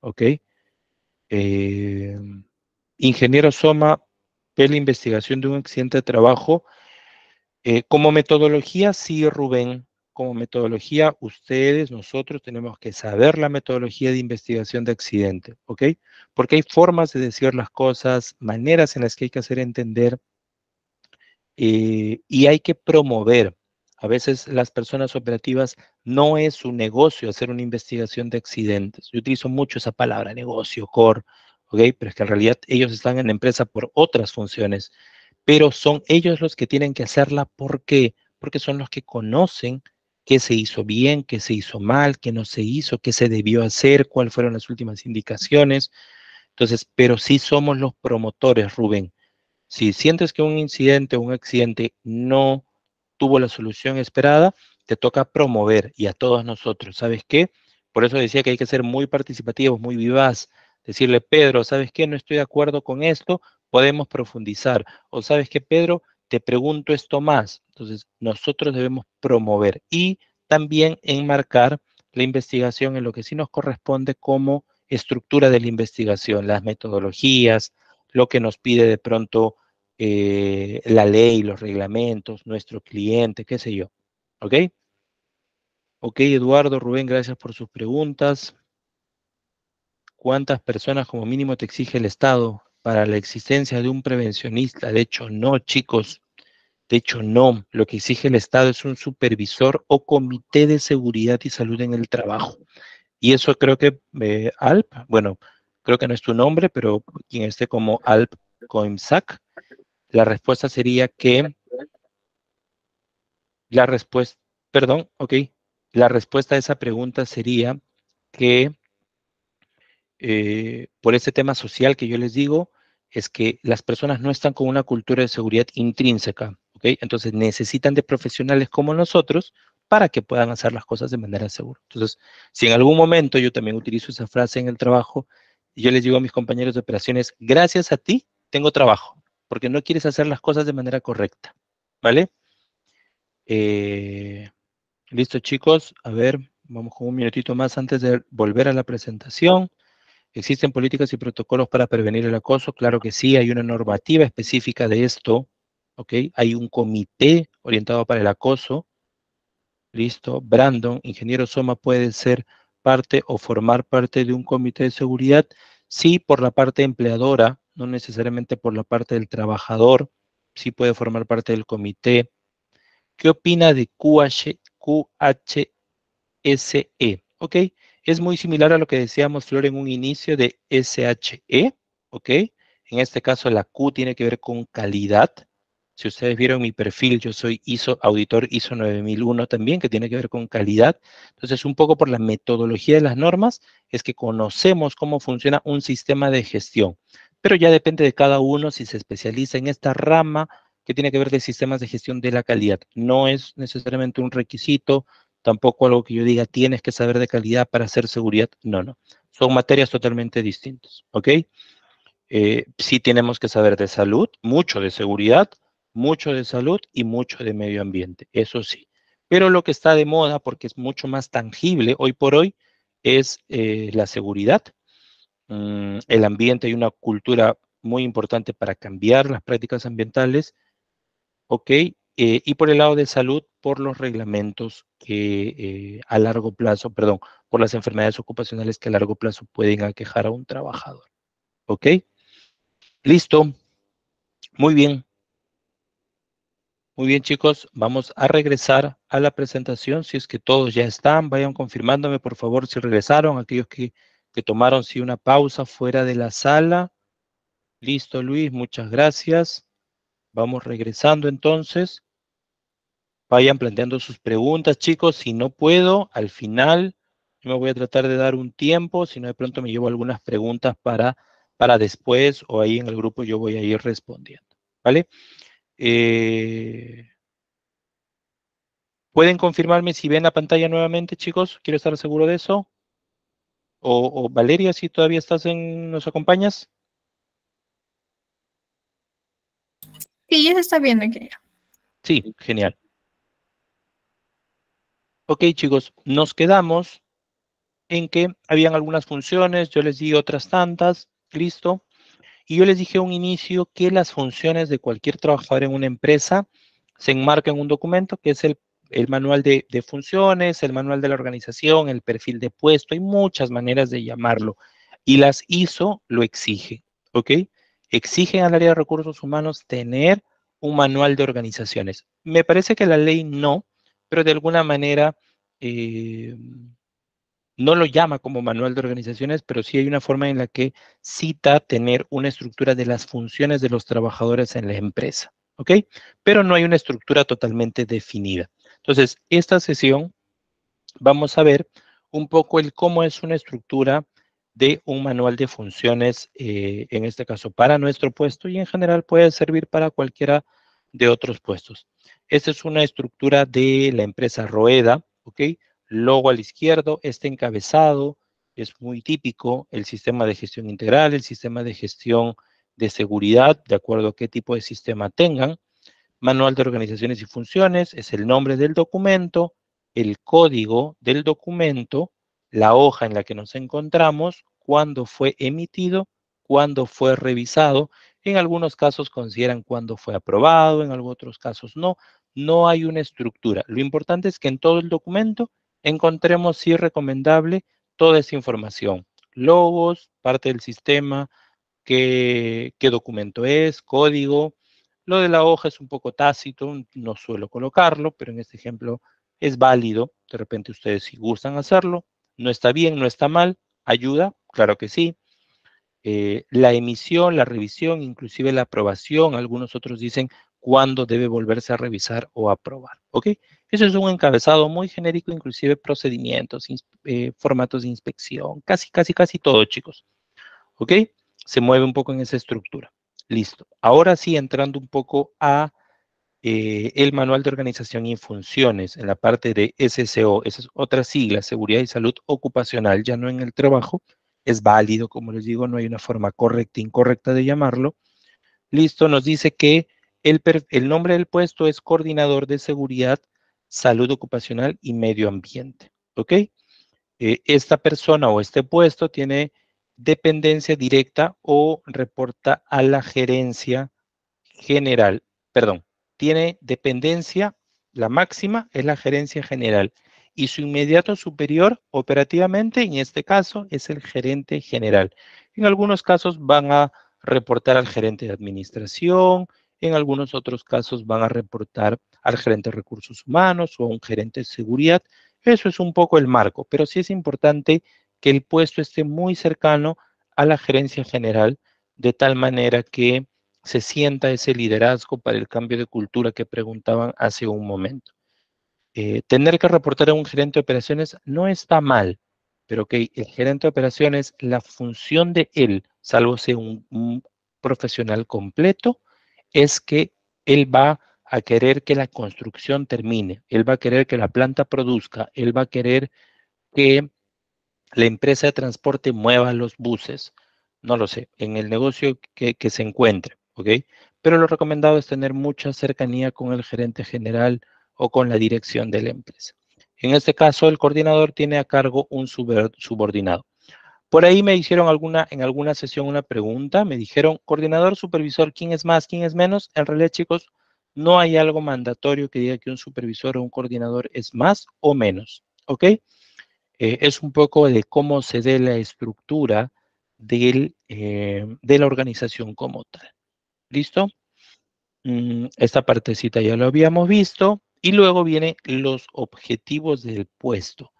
¿Ok? Em, ingeniero Soma ve la investigación de un accidente de trabajo. Eh, como metodología, sí, Rubén, como metodología, ustedes, nosotros tenemos que saber la metodología de investigación de accidente, ¿ok? Porque hay formas de decir las cosas, maneras en las que hay que hacer entender eh, y hay que promover a veces las personas operativas no es su negocio hacer una investigación de accidentes. Yo utilizo mucho esa palabra, negocio, core, ¿ok? Pero es que en realidad ellos están en la empresa por otras funciones, pero son ellos los que tienen que hacerla porque, porque son los que conocen qué se hizo bien, qué se hizo mal, qué no se hizo, qué se debió hacer, cuáles fueron las últimas indicaciones. Entonces, pero sí somos los promotores, Rubén. Si sientes que un incidente o un accidente no tuvo la solución esperada, te toca promover y a todos nosotros, ¿sabes qué? Por eso decía que hay que ser muy participativos, muy vivaz, decirle, Pedro, ¿sabes qué? No estoy de acuerdo con esto, podemos profundizar. O sabes qué, Pedro, te pregunto esto más. Entonces, nosotros debemos promover y también enmarcar la investigación en lo que sí nos corresponde como estructura de la investigación, las metodologías, lo que nos pide de pronto eh, la ley, los reglamentos, nuestro cliente, qué sé yo. ¿Ok? Ok, Eduardo, Rubén, gracias por sus preguntas. ¿Cuántas personas como mínimo te exige el Estado para la existencia de un prevencionista? De hecho, no, chicos. De hecho, no. Lo que exige el Estado es un supervisor o comité de seguridad y salud en el trabajo. Y eso creo que eh, ALP, bueno, creo que no es tu nombre, pero quien esté como ALP COIMSAC, la respuesta sería que la respuesta, perdón, ok, la respuesta a esa pregunta sería que eh, por ese tema social que yo les digo, es que las personas no están con una cultura de seguridad intrínseca, ¿ok? Entonces necesitan de profesionales como nosotros para que puedan hacer las cosas de manera segura. Entonces, si en algún momento yo también utilizo esa frase en el trabajo, yo les digo a mis compañeros de operaciones, gracias a ti tengo trabajo porque no quieres hacer las cosas de manera correcta, ¿vale? Eh, listo, chicos. A ver, vamos con un minutito más antes de volver a la presentación. ¿Existen políticas y protocolos para prevenir el acoso? Claro que sí, hay una normativa específica de esto, ¿ok? Hay un comité orientado para el acoso. Listo. Brandon, ingeniero Soma, puede ser parte o formar parte de un comité de seguridad. Sí, por la parte empleadora, no necesariamente por la parte del trabajador, sí puede formar parte del comité. ¿Qué opina de QH, QHSE? ¿Ok? Es muy similar a lo que decíamos, Flor, en un inicio de SHE, En este caso, la Q tiene que ver con calidad. Si ustedes vieron mi perfil, yo soy ISO, auditor ISO 9001 también, que tiene que ver con calidad. Entonces, un poco por la metodología de las normas, es que conocemos cómo funciona un sistema de gestión pero ya depende de cada uno si se especializa en esta rama que tiene que ver de sistemas de gestión de la calidad. No es necesariamente un requisito, tampoco algo que yo diga tienes que saber de calidad para hacer seguridad. No, no. Son materias totalmente distintas, ¿ok? Eh, sí tenemos que saber de salud, mucho de seguridad, mucho de salud y mucho de medio ambiente, eso sí. Pero lo que está de moda, porque es mucho más tangible hoy por hoy, es eh, la seguridad Mm, el ambiente y una cultura muy importante para cambiar las prácticas ambientales, ¿ok? Eh, y por el lado de salud, por los reglamentos que eh, a largo plazo, perdón, por las enfermedades ocupacionales que a largo plazo pueden aquejar a un trabajador, ¿ok? Listo, muy bien. Muy bien chicos, vamos a regresar a la presentación, si es que todos ya están, vayan confirmándome por favor si regresaron, aquellos que que tomaron sí una pausa fuera de la sala. Listo, Luis, muchas gracias. Vamos regresando entonces. Vayan planteando sus preguntas, chicos. Si no puedo, al final yo me voy a tratar de dar un tiempo, si no de pronto me llevo algunas preguntas para, para después o ahí en el grupo yo voy a ir respondiendo. ¿Vale? Eh, ¿Pueden confirmarme si ven la pantalla nuevamente, chicos? Quiero estar seguro de eso. O, Valeria, si todavía estás en, nos acompañas. Sí, ya se está viendo ingeniero. Sí, genial. Ok, chicos, nos quedamos en que habían algunas funciones, yo les di otras tantas, listo. Y yo les dije a un inicio que las funciones de cualquier trabajador en una empresa se enmarcan en un documento que es el el manual de, funciones, el manual de la organización, el perfil de puesto, hay muchas maneras de llamarlo. Y las ISO lo exige, ¿ok? Exigen al área de recursos humanos tener un manual de organizaciones. Me parece que la ley no, pero de alguna manera eh, no lo llama como manual de organizaciones, pero sí hay una forma en la que cita tener una estructura de las funciones de los trabajadores en la empresa, ¿ok? Pero no hay una estructura totalmente definida. Entonces, esta sesión vamos a ver un poco el cómo es una estructura de un manual de funciones, eh, en este caso para nuestro puesto y en general puede servir para cualquiera de otros puestos. Esta es una estructura de la empresa Rueda, ¿ok? Logo al izquierdo, este encabezado es muy típico, el sistema de gestión integral, el sistema de gestión de seguridad, de acuerdo a qué tipo de sistema tengan. Manual de Organizaciones y Funciones es el nombre del documento, el código del documento, la hoja en la que nos encontramos, cuándo fue emitido, cuándo fue revisado. En algunos casos consideran cuándo fue aprobado, en algunos otros casos no. No hay una estructura. Lo importante es que en todo el documento encontremos, si es recomendable, toda esa información. Logos, parte del sistema, qué documento es, código, lo de la hoja es un poco tácito, no suelo colocarlo, pero en este ejemplo es válido. De repente ustedes si gustan hacerlo, no está bien, no está mal, ayuda, claro que sí. Eh, la emisión, la revisión, inclusive la aprobación, algunos otros dicen cuándo debe volverse a revisar o aprobar, ¿ok? Eso es un encabezado muy genérico, inclusive procedimientos, eh, formatos de inspección, casi, casi, casi todo, chicos, ¿ok? Se mueve un poco en esa estructura. Listo. Ahora sí, entrando un poco a eh, el manual de organización y funciones, en la parte de SSO, esa es otra sigla, Seguridad y Salud Ocupacional, ya no en el trabajo, es válido, como les digo, no hay una forma correcta, incorrecta de llamarlo. Listo, nos dice que el, nombre del puesto es Coordinador de Seguridad, Salud Ocupacional y Medio Ambiente, ¿ok? Eh, esta persona o este puesto tiene dependencia directa o reporta a la gerencia general. Perdón, tiene dependencia, la máxima es la gerencia general y su inmediato superior operativamente, en este caso, es el gerente general. En algunos casos van a reportar al gerente de administración, en algunos otros casos van a reportar al gerente de recursos humanos o a un gerente de seguridad. Eso es un poco el marco, pero sí es importante que el puesto esté muy cercano a la gerencia general, de tal manera que se sienta ese liderazgo para el cambio de cultura que preguntaban hace un momento. Eh, tener que reportar a un gerente de operaciones no está mal, pero que el gerente de operaciones, la función de él, salvo sea un profesional completo, es que él va a querer que la construcción termine, él va a querer que la planta produzca, él va a querer que la empresa de transporte mueva los buses, no lo sé, en el negocio que, se encuentre, ¿ok? Pero lo recomendado es tener mucha cercanía con el gerente general o con la dirección de la empresa. En este caso, el coordinador tiene a cargo un subordinado. Por ahí me hicieron alguna, en alguna sesión una pregunta, me dijeron, coordinador, supervisor, ¿quién es más, quién es menos? En realidad, chicos, no hay algo mandatorio que diga que un supervisor o un coordinador es más o menos, ¿ok? Eh, es un poco de cómo se dé la estructura eh, de la organización como tal. ¿Listo? Mm, esta partecita ya lo habíamos visto. Y luego vienen los objetivos del puesto.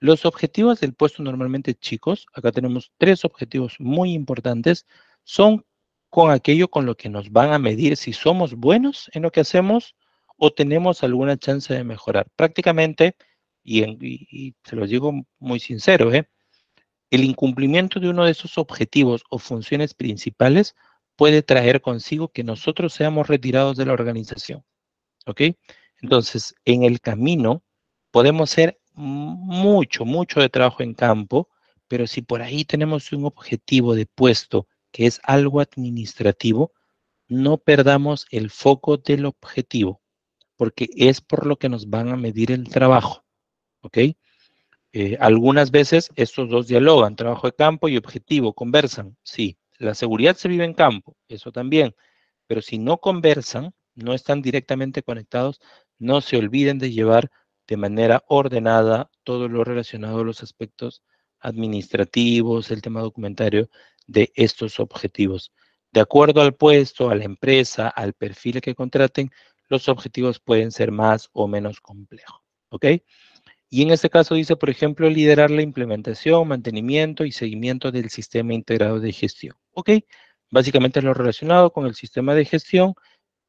Los objetivos del puesto normalmente, chicos, acá tenemos tres objetivos muy importantes, son con aquello con lo que nos van a medir si somos buenos en lo que hacemos o tenemos alguna chance de mejorar. Prácticamente y, se lo digo muy sincero, ¿eh? el incumplimiento de uno de esos objetivos o funciones principales puede traer consigo que nosotros seamos retirados de la organización. ¿Ok? Entonces, en el camino podemos hacer mucho, mucho de trabajo en campo, pero si por ahí tenemos un objetivo de puesto que es algo administrativo, no perdamos el foco del objetivo, porque es por lo que nos van a medir el trabajo. ¿ok? Eh, algunas veces estos dos dialogan, trabajo de campo y objetivo, conversan, sí. La seguridad se vive en campo, eso también. Pero si no conversan, no están directamente conectados, no se olviden de llevar de manera ordenada todo lo relacionado a los aspectos administrativos, el tema documentario de estos objetivos. De acuerdo al puesto, a la empresa, al perfil que contraten, los objetivos pueden ser más o menos complejos. ¿Ok? Y en este caso dice, por ejemplo, liderar la implementación, mantenimiento y seguimiento del sistema integrado de gestión. ¿Ok? Básicamente es lo relacionado con el sistema de gestión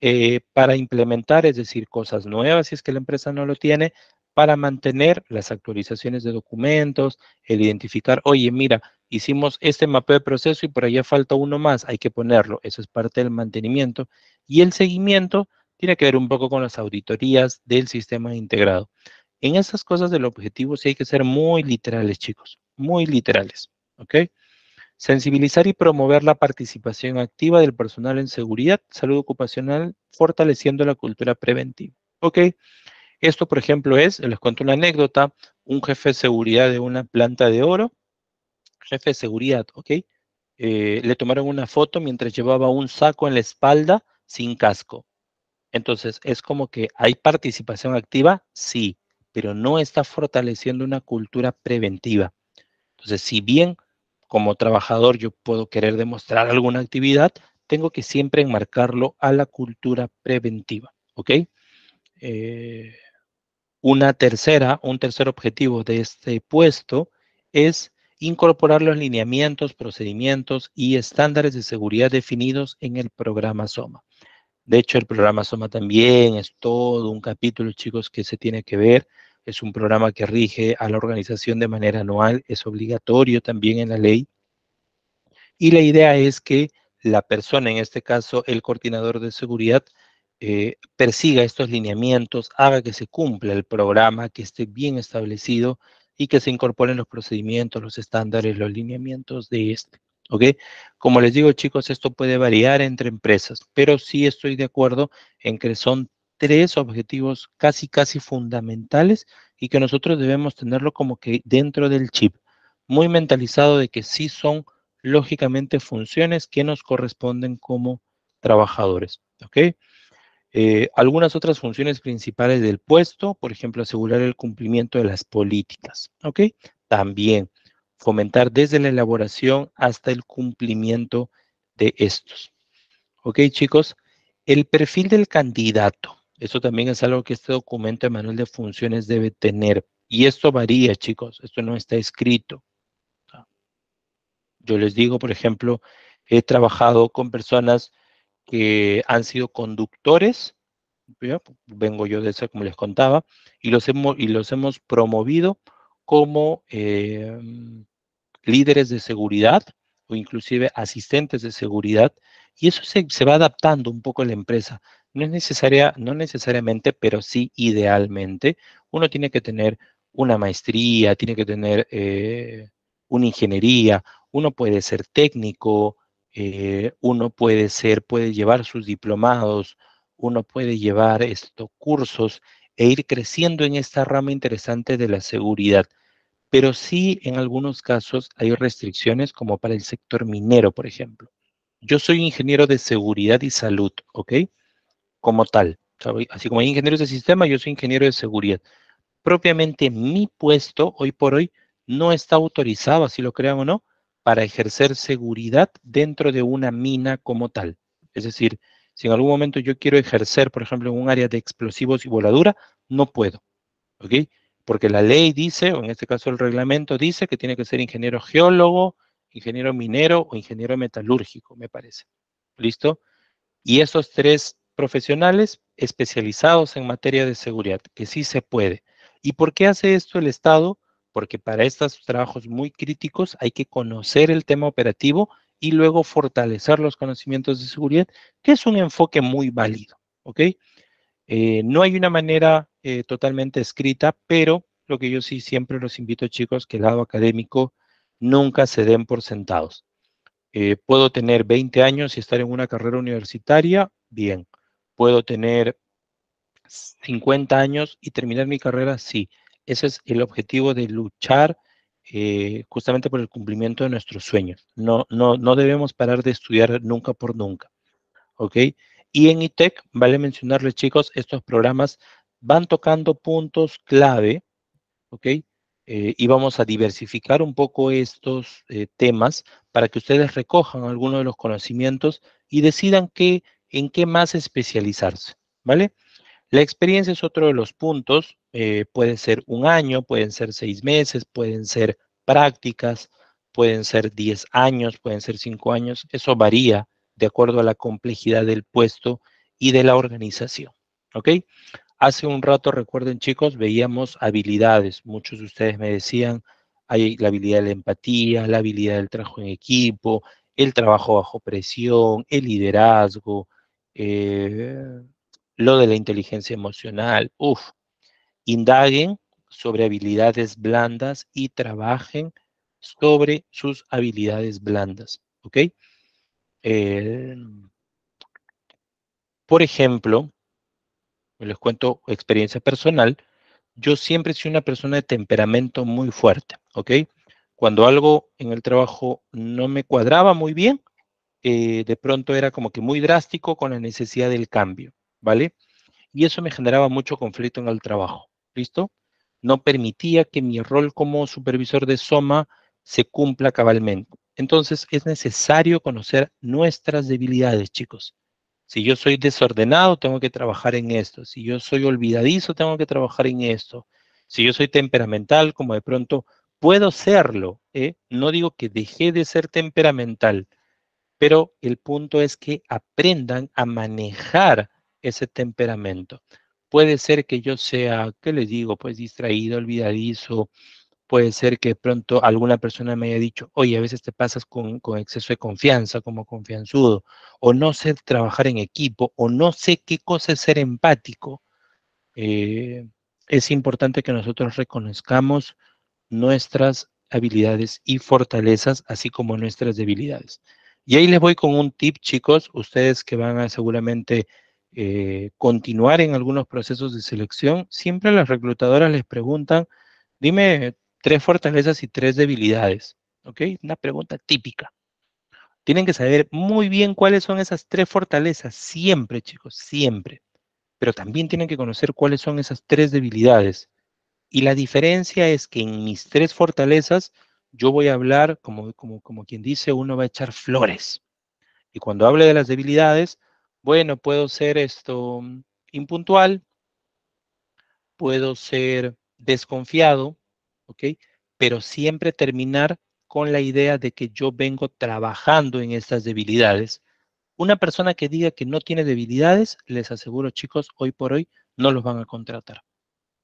eh, para implementar, es decir, cosas nuevas si es que la empresa no lo tiene, para mantener las actualizaciones de documentos, el identificar, oye, mira, hicimos este mapeo de proceso y por allá falta uno más, hay que ponerlo. Eso es parte del mantenimiento. Y el seguimiento tiene que ver un poco con las auditorías del sistema integrado. En esas cosas del objetivo sí hay que ser muy literales, chicos, muy literales, ¿ok? Sensibilizar y promover la participación activa del personal en seguridad, salud ocupacional, fortaleciendo la cultura preventiva, ¿ok? Esto, por ejemplo, es, les cuento una anécdota, un jefe de seguridad de una planta de oro, jefe de seguridad, ¿ok? Eh, le tomaron una foto mientras llevaba un saco en la espalda sin casco. Entonces, ¿es como que hay participación activa? Sí pero no está fortaleciendo una cultura preventiva. Entonces, si bien como trabajador yo puedo querer demostrar alguna actividad, tengo que siempre enmarcarlo a la cultura preventiva, ¿ok? Eh, una tercera, un tercer objetivo de este puesto es incorporar los lineamientos, procedimientos y estándares de seguridad definidos en el programa SOMA. De hecho, el programa SOMA también es todo un capítulo, chicos, que se tiene que ver es un programa que rige a la organización de manera anual, es obligatorio también en la ley. Y la idea es que la persona, en este caso el coordinador de seguridad, eh, persiga estos lineamientos, haga que se cumpla el programa, que esté bien establecido y que se incorporen los procedimientos, los estándares, los lineamientos de este. ¿Ok? Como les digo, chicos, esto puede variar entre empresas, pero sí estoy de acuerdo en que son tres objetivos casi, casi fundamentales y que nosotros debemos tenerlo como que dentro del chip, muy mentalizado de que sí son lógicamente funciones que nos corresponden como trabajadores. ¿ok? Eh, algunas otras funciones principales del puesto, por ejemplo, asegurar el cumplimiento de las políticas. ¿ok? También fomentar desde la elaboración hasta el cumplimiento de estos. ¿Ok, chicos? El perfil del candidato. Eso también es algo que este documento de manual de funciones debe tener. Y esto varía, chicos, esto no está escrito. Yo les digo, por ejemplo, he trabajado con personas que han sido conductores, vengo yo de eso como les contaba, y los hemos, y los hemos promovido como eh, líderes de seguridad o inclusive asistentes de seguridad, y eso se, se va adaptando un poco a la empresa. No es necesaria, no necesariamente, pero sí idealmente, uno tiene que tener una maestría, tiene que tener eh, una ingeniería, uno puede ser técnico, eh, uno puede ser, puede llevar sus diplomados, uno puede llevar estos cursos e ir creciendo en esta rama interesante de la seguridad. Pero sí, en algunos casos hay restricciones como para el sector minero, por ejemplo. Yo soy ingeniero de seguridad y salud, ¿ok? como tal. Así como hay ingenieros de sistema, yo soy ingeniero de seguridad. Propiamente mi puesto, hoy por hoy, no está autorizado, así lo crean o no, para ejercer seguridad dentro de una mina como tal. Es decir, si en algún momento yo quiero ejercer, por ejemplo, en un área de explosivos y voladura, no puedo, ¿ok? Porque la ley dice, o en este caso el reglamento dice, que tiene que ser ingeniero geólogo, ingeniero minero o ingeniero metalúrgico, me parece. ¿Listo? Y esos tres profesionales especializados en materia de seguridad, que sí se puede. ¿Y por qué hace esto el Estado? Porque para estos trabajos muy críticos hay que conocer el tema operativo y luego fortalecer los conocimientos de seguridad, que es un enfoque muy válido, ¿ok? Eh, no hay una manera eh, totalmente escrita, pero lo que yo sí siempre los invito, chicos, que el lado académico nunca se den por sentados. Eh, puedo tener 20 años y estar en una carrera universitaria, bien puedo tener 50 años y terminar mi carrera, sí. Ese es el objetivo de luchar eh, justamente por el cumplimiento de nuestros sueños. No, no, debemos parar de estudiar nunca por nunca. ¿Ok? Y en ITEC, vale mencionarles, chicos, estos programas van tocando puntos clave, ¿ok? Eh, y vamos a diversificar un poco estos eh, temas para que ustedes recojan algunos de los conocimientos y decidan qué en qué más especializarse, ¿vale? La experiencia es otro de los puntos, eh, puede ser un año, pueden ser seis meses, pueden ser prácticas, pueden ser diez años, pueden ser cinco años, eso varía de acuerdo a la complejidad del puesto y de la organización, ¿ok? Hace un rato, recuerden chicos, veíamos habilidades, muchos de ustedes me decían, hay la habilidad de la empatía, la habilidad del trabajo en equipo, el trabajo bajo presión, el liderazgo, eh, lo de la inteligencia emocional, uf, indaguen sobre habilidades blandas y trabajen sobre sus habilidades blandas, ¿ok? Eh, por ejemplo, les cuento experiencia personal, yo siempre soy una persona de temperamento muy fuerte, ¿ok? Cuando algo en el trabajo no me cuadraba muy bien, eh, de pronto era como que muy drástico con la necesidad del cambio, ¿vale? Y eso me generaba mucho conflicto en el trabajo, ¿listo? No permitía que mi rol como supervisor de Soma se cumpla cabalmente. Entonces es necesario conocer nuestras debilidades, chicos. Si yo soy desordenado, tengo que trabajar en esto. Si yo soy olvidadizo, tengo que trabajar en esto. Si yo soy temperamental, como de pronto puedo serlo, ¿eh? no digo que dejé de ser temperamental, pero el punto es que aprendan a manejar ese temperamento. Puede ser que yo sea, ¿qué les digo? Pues distraído, olvidadizo. Puede ser que pronto alguna persona me haya dicho, oye, a veces te pasas con, exceso de confianza, como confianzudo, o no sé trabajar en equipo, o no sé qué cosa es ser empático. Eh, es importante que nosotros reconozcamos nuestras habilidades y fortalezas, así como nuestras debilidades. Y ahí les voy con un tip, chicos, ustedes que van a seguramente eh, continuar en algunos procesos de selección, siempre las reclutadoras les preguntan, dime tres fortalezas y tres debilidades, ¿ok? Una pregunta típica. Tienen que saber muy bien cuáles son esas tres fortalezas, siempre, chicos, siempre. Pero también tienen que conocer cuáles son esas tres debilidades. Y la diferencia es que en mis tres fortalezas yo voy a hablar, como, como, quien dice, uno va a echar flores. Y cuando hable de las debilidades, bueno, puedo ser esto mm, impuntual, puedo ser desconfiado, ¿ok? Pero siempre terminar con la idea de que yo vengo trabajando en estas debilidades. Una persona que diga que no tiene debilidades, les aseguro, chicos, hoy por hoy no los van a contratar.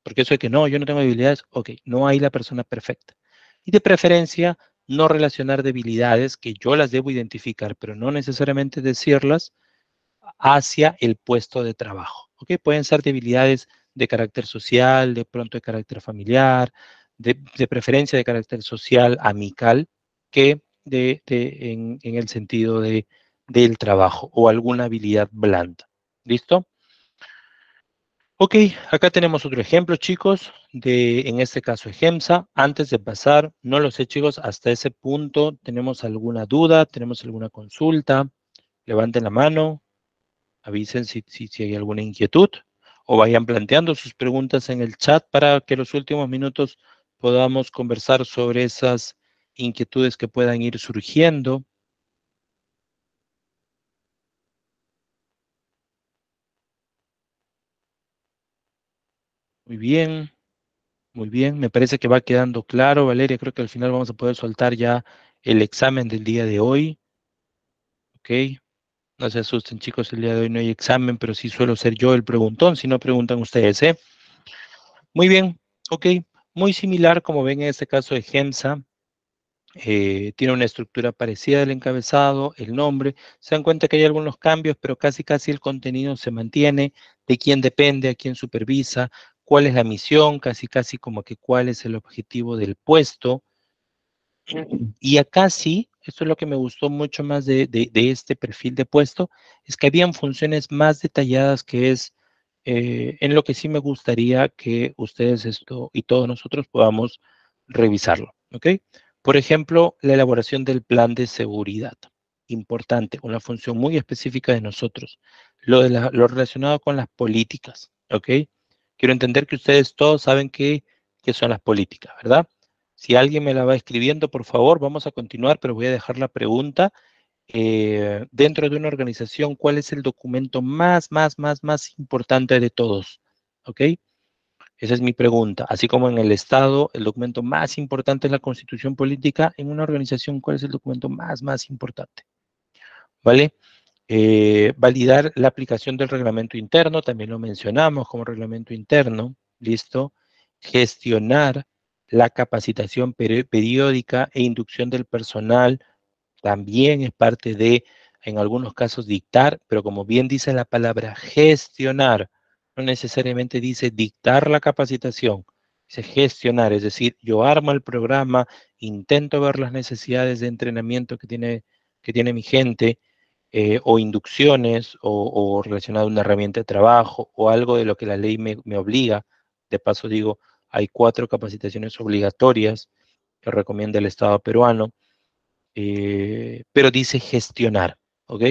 Porque eso de que no, yo no tengo debilidades, ok, no hay la persona perfecta y de preferencia no relacionar debilidades que yo las debo identificar, pero no necesariamente decirlas hacia el puesto de trabajo. ¿ok? Pueden ser debilidades de carácter social, de pronto de carácter familiar, de, preferencia de carácter social, amical, que de, en, en, el sentido de, del trabajo o alguna habilidad blanda. ¿Listo? Ok, acá tenemos otro ejemplo, chicos, de en este caso GEMSA. Antes de pasar, no lo sé, chicos, hasta ese punto, ¿tenemos alguna duda? ¿Tenemos alguna consulta? Levanten la mano, avisen si, si, si hay alguna inquietud o vayan planteando sus preguntas en el chat para que los últimos minutos podamos conversar sobre esas inquietudes que puedan ir surgiendo. Muy bien, muy bien. Me parece que va quedando claro, Valeria. Creo que al final vamos a poder soltar ya el examen del día de hoy. Ok. No se asusten, chicos, el día de hoy no hay examen, pero sí suelo ser yo el preguntón, si no preguntan ustedes, ¿eh? Muy bien, ok. Muy similar, como ven en este caso de GEMSA, eh, tiene una estructura parecida al encabezado, el nombre. Se dan cuenta que hay algunos cambios, pero casi casi el contenido se mantiene, de quién depende, a quién supervisa, cuál es la misión, casi casi como que cuál es el objetivo del puesto. Y acá sí, esto es lo que me gustó mucho más de, este perfil de puesto, es que habían funciones más detalladas que es eh, en lo que sí me gustaría que ustedes esto y todos nosotros podamos revisarlo. ¿ok? Por ejemplo, la elaboración del plan de seguridad. Importante, una función muy específica de nosotros. Lo, de lo relacionado con las políticas. ¿ok? Quiero entender que ustedes todos saben qué, son las políticas, ¿verdad? Si alguien me la va escribiendo, por favor, vamos a continuar, pero voy a dejar la pregunta. Eh, dentro de una organización, ¿cuál es el documento más, más, más, más importante de todos? ¿Ok? Esa es mi pregunta. Así como en el Estado, el documento más importante es la constitución política, en una organización, ¿cuál es el documento más, más importante? ¿Vale? Eh, validar la aplicación del reglamento interno, también lo mencionamos como reglamento interno, ¿listo? Gestionar la capacitación periódica e inducción del personal, también es parte de, en algunos casos, dictar, pero como bien dice la palabra gestionar, no necesariamente dice dictar la capacitación, dice gestionar, es decir, yo armo el programa, intento ver las necesidades de entrenamiento que tiene, que tiene mi gente, eh, o inducciones o, relacionado a una herramienta de trabajo o algo de lo que la ley me, obliga. De paso digo, hay cuatro capacitaciones obligatorias que recomienda el Estado peruano, eh, pero dice gestionar, ¿ok?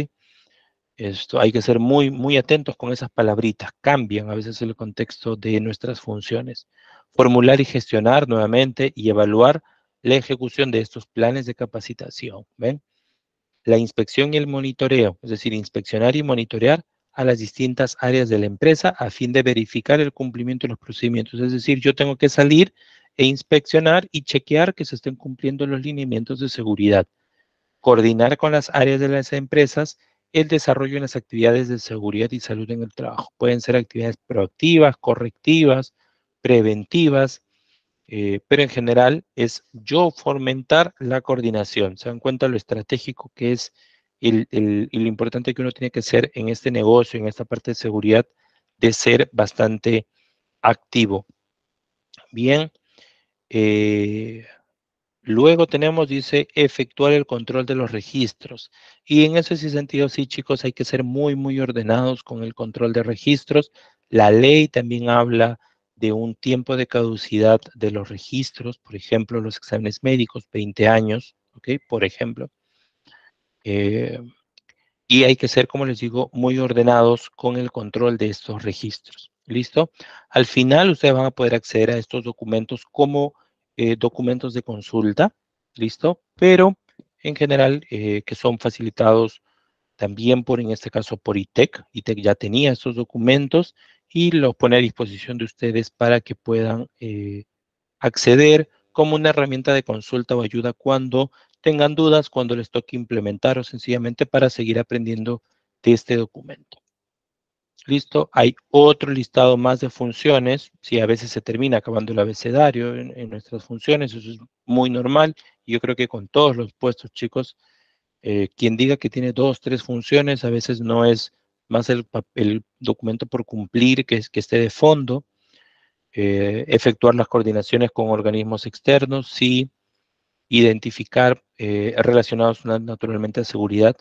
Esto, hay que ser muy, muy atentos con esas palabritas, cambian a veces el contexto de nuestras funciones. Formular y gestionar nuevamente y evaluar la ejecución de estos planes de capacitación, ¿ven? la inspección y el monitoreo, es decir, inspeccionar y monitorear a las distintas áreas de la empresa a fin de verificar el cumplimiento de los procedimientos. Es decir, yo tengo que salir e inspeccionar y chequear que se estén cumpliendo los lineamientos de seguridad. Coordinar con las áreas de las empresas el desarrollo de las actividades de seguridad y salud en el trabajo. Pueden ser actividades proactivas, correctivas, preventivas, eh, pero en general es yo fomentar la coordinación. Se dan cuenta lo estratégico que es y lo importante que uno tiene que ser en este negocio, en esta parte de seguridad, de ser bastante activo. Bien. Eh, luego tenemos, dice, efectuar el control de los registros. Y en ese sentido, sí, chicos, hay que ser muy, muy ordenados con el control de registros. La ley también habla de de un tiempo de caducidad de los registros, por ejemplo, los exámenes médicos, 20 años, ¿ok? Por ejemplo. Eh, y hay que ser, como les digo, muy ordenados con el control de estos registros. ¿Listo? Al final, ustedes van a poder acceder a estos documentos como eh, documentos de consulta, ¿listo? Pero, en general, eh, que son facilitados también por, en este caso, por ITEC. ITEC ya tenía estos documentos y lo pone a disposición de ustedes para que puedan eh, acceder como una herramienta de consulta o ayuda cuando tengan dudas, cuando les toque implementar o sencillamente para seguir aprendiendo de este documento. Listo, hay otro listado más de funciones, si a veces se termina acabando el abecedario en, nuestras funciones, eso es muy normal, y yo creo que con todos los puestos, chicos, eh, quien diga que tiene dos, tres funciones, a veces no es más el, documento por cumplir que, que esté de fondo, eh, efectuar las coordinaciones con organismos externos, sí, identificar eh, relacionados naturalmente a seguridad,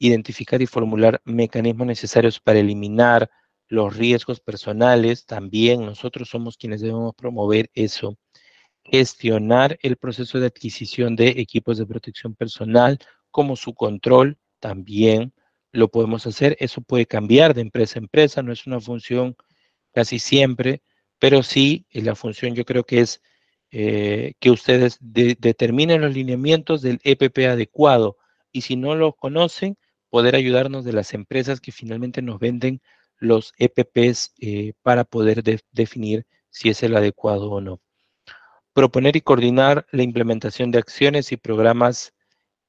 identificar y formular mecanismos necesarios para eliminar los riesgos personales, también nosotros somos quienes debemos promover eso, gestionar el proceso de adquisición de equipos de protección personal, como su control también, lo podemos hacer. Eso puede cambiar de empresa a empresa, no es una función casi siempre, pero sí eh, la función yo creo que es eh, que ustedes determinen los lineamientos del EPP adecuado y si no lo conocen, poder ayudarnos de las empresas que finalmente nos venden los EPPs eh, para poder definir si es el adecuado o no. Proponer y coordinar la implementación de acciones y programas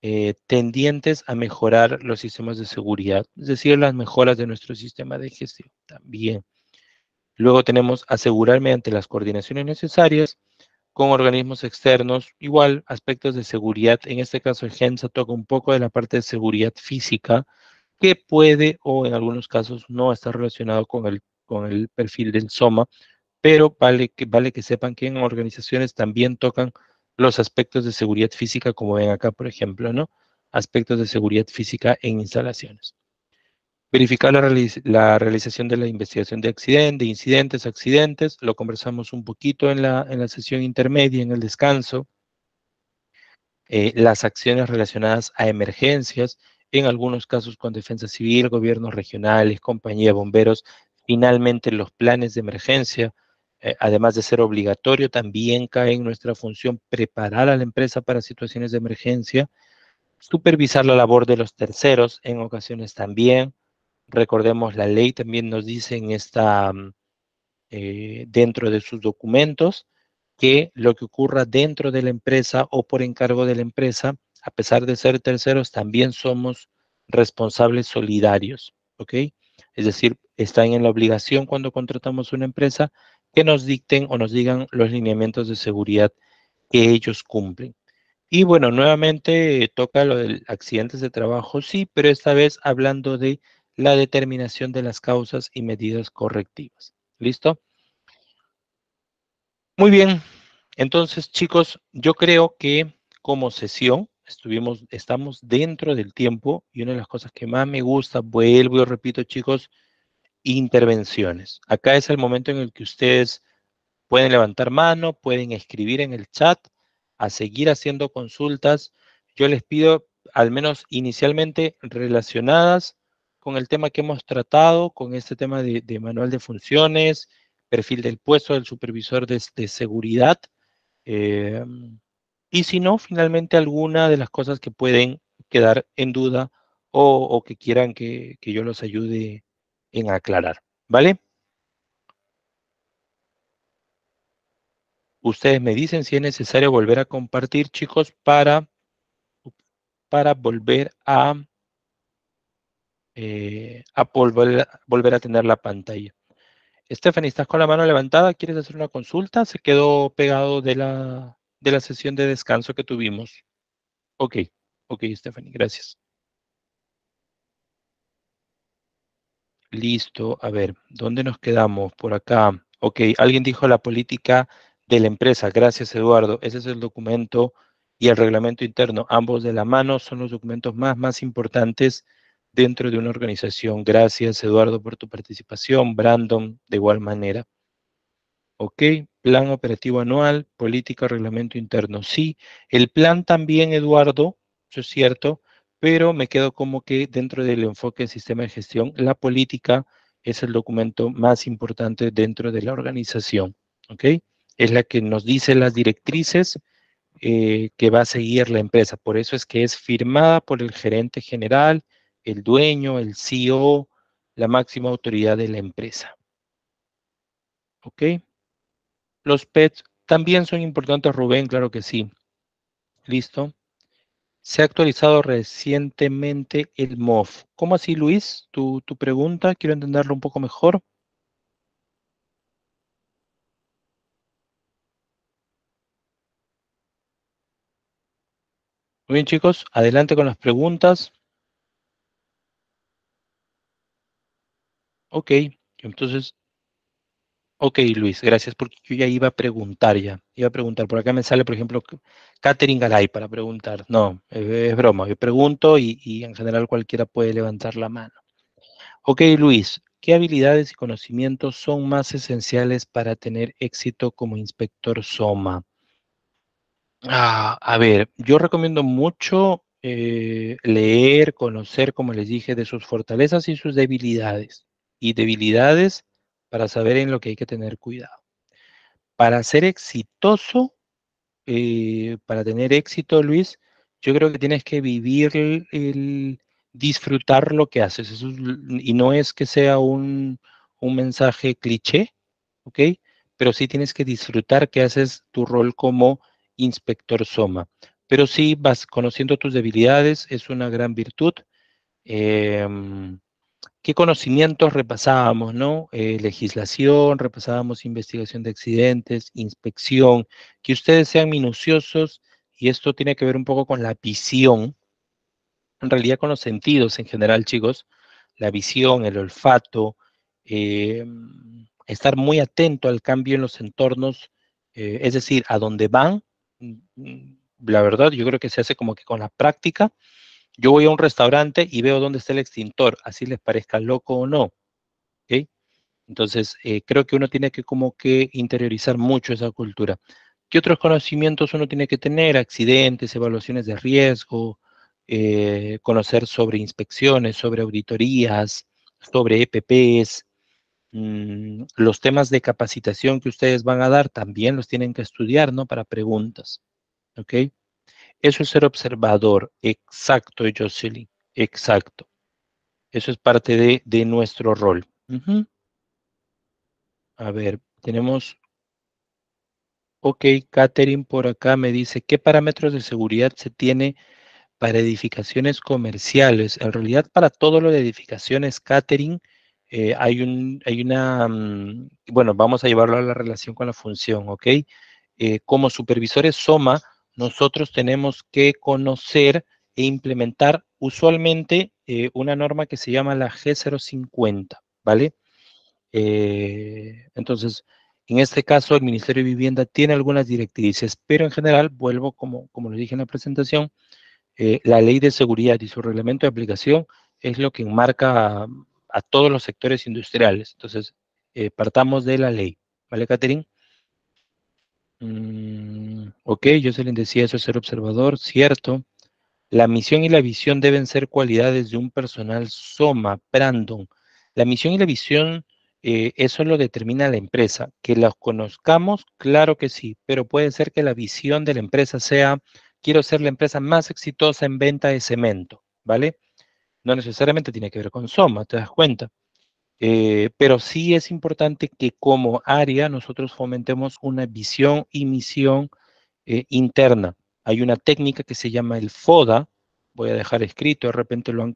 eh, tendientes a mejorar los sistemas de seguridad, es decir, las mejoras de nuestro sistema de gestión también. Luego tenemos asegurar mediante las coordinaciones necesarias con organismos externos, igual aspectos de seguridad, en este caso el GENSA toca un poco de la parte de seguridad física, que puede o en algunos casos no está relacionado con el, con el perfil del SOMA, pero vale que, vale que sepan que en organizaciones también tocan los aspectos de seguridad física, como ven acá, por ejemplo, ¿no? Aspectos de seguridad física en instalaciones. Verificar la, realización de la investigación de accidentes, incidentes, accidentes, lo conversamos un poquito en la, sesión intermedia, en el descanso. Eh, las acciones relacionadas a emergencias, en algunos casos con defensa civil, gobiernos regionales, compañía de bomberos, finalmente los planes de emergencia, eh, además de ser obligatorio, también cae en nuestra función preparar a la empresa para situaciones de emergencia, supervisar la labor de los terceros en ocasiones también. Recordemos, la ley también nos dice en esta, mm, eh, dentro de sus documentos que lo que ocurra dentro de la empresa o por encargo de la empresa, a pesar de ser terceros, también somos responsables solidarios, ¿ok? Es decir, están en la obligación cuando contratamos una empresa que nos dicten o nos digan los lineamientos de seguridad que ellos cumplen. Y bueno, nuevamente toca lo de accidentes de trabajo, sí, pero esta vez hablando de la determinación de las causas y medidas correctivas. ¿Listo? Muy bien. Entonces, chicos, yo creo que como sesión estuvimos, estamos dentro del tiempo y una de las cosas que más me gusta, vuelvo y repito, chicos, intervenciones. Acá es el momento en el que ustedes pueden levantar mano, pueden escribir en el chat, a seguir haciendo consultas. Yo les pido, al menos inicialmente, relacionadas con el tema que hemos tratado, con este tema de, manual de funciones, perfil del puesto del supervisor de, seguridad. Em, y si no, finalmente alguna de las cosas que pueden quedar en duda o, que quieran que, que yo los ayude en aclarar, ¿vale? Ustedes me dicen si es necesario volver a compartir, chicos, para, para volver a, eh, volver, a tener la pantalla. Stephanie, ¿estás con la mano levantada? ¿Quieres hacer una consulta? Se quedó pegado de la, de la sesión de descanso que tuvimos. Ok, ok, Stephanie, gracias. Listo. A ver, ¿dónde nos quedamos? Por acá. Ok, alguien dijo la política de la empresa. Gracias, Eduardo. Ese es el documento y el reglamento interno. Ambos de la mano son los documentos más, más importantes dentro de una organización. Gracias, Eduardo, por tu participación. Brandon, de igual manera. Ok, plan operativo anual, política, reglamento interno. Sí, el plan también, Eduardo, eso es cierto, pero me quedo como que dentro del enfoque del sistema de gestión, la política es el documento más importante dentro de la organización, ¿ok? Es la que nos dice las directrices eh, que va a seguir la empresa. Por eso es que es firmada por el gerente general, el dueño, el CEO, la máxima autoridad de la empresa. ¿Ok? Los PETs también son importantes, Rubén, claro que sí. Listo. Se ha actualizado recientemente el MOF. ¿Cómo así, Luis? Tu, tu pregunta, quiero entenderlo un poco mejor. Muy bien, chicos, adelante con las preguntas. Ok, entonces Ok, Luis, gracias, porque yo ya iba a preguntar ya. Iba a preguntar, por acá me sale, por ejemplo, Katherine Galay para preguntar. No, e-, es, broma, yo pregunto y, en general cualquiera puede levantar la mano. Ok, Luis, ¿qué habilidades y conocimientos son más esenciales para tener éxito como inspector SOMA? Ah, a ver, yo recomiendo mucho eh, leer, conocer, como les dije, de sus fortalezas y sus debilidades. Y debilidades para saber en lo que hay que tener cuidado. Para ser exitoso, eh, para tener éxito, Luis, yo creo que tienes que vivir el, disfrutar lo que haces. y no es que sea un, un, mensaje cliché, ¿ok? Pero sí tienes que disfrutar que haces tu rol como inspector Soma. Pero sí vas conociendo tus debilidades, es una gran virtud. Em, qué conocimientos repasábamos, ¿no? Eh, legislación, repasábamos investigación de accidentes, inspección, que ustedes sean minuciosos y esto tiene que ver un poco con la visión, en realidad con los sentidos en general, chicos, la visión, el olfato, em, estar muy atento al cambio en los entornos, eh, es decir, a dónde van, mm, mm, la verdad, yo creo que se hace como que con la práctica, yo voy a un restaurante y veo dónde está el extintor, así les parezca loco o no. Entonces, eh, creo que uno tiene que como que interiorizar mucho esa cultura. ¿Qué otros conocimientos uno tiene que tener? Accidentes, evaluaciones de riesgo, eh, conocer sobre inspecciones, sobre auditorías, sobre EPPs. Mm, los temas de capacitación que ustedes van a dar también los tienen que estudiar, ¿no? Para preguntas. ¿Ok? Eso es ser observador. Exacto, Jocelyn. Exacto. Eso es parte de, de nuestro rol. A ver, tenemos... Ok, Katherine por acá me dice, ¿qué parámetros de seguridad se tiene para edificaciones comerciales? En realidad, para todo lo de edificaciones, Katherine, eh, hay, un, hay una... Mm, bueno, vamos a llevarlo a la relación con la función, ¿ok? Eh, como supervisores SOMA, nosotros tenemos que conocer e implementar usualmente eh, una norma que se llama la G050, ¿vale? Eh, entonces, en este caso, el Ministerio de Vivienda tiene algunas directrices, pero en general, vuelvo como, como lo dije en la presentación, eh, la ley de seguridad y su reglamento de aplicación es lo que enmarca a, todos los sectores industriales. Entonces, partamos de la ley, ¿vale, Catherine? yo se les decía eso es ser observador, cierto. La misión y la visión deben ser cualidades de un personal soma, Brandon. La misión y la visión, eh, eso lo determina la empresa. Que las conozcamos, claro que sí, pero puede ser que la visión de la empresa sea, quiero ser la empresa más exitosa en venta de cemento, ¿vale? No necesariamente tiene que ver con soma, te das cuenta. Eh, pero sí es importante que como área nosotros fomentemos una visión y misión eh, interna. Hay una técnica que se llama el FODA, voy a dejar escrito, de repente lo,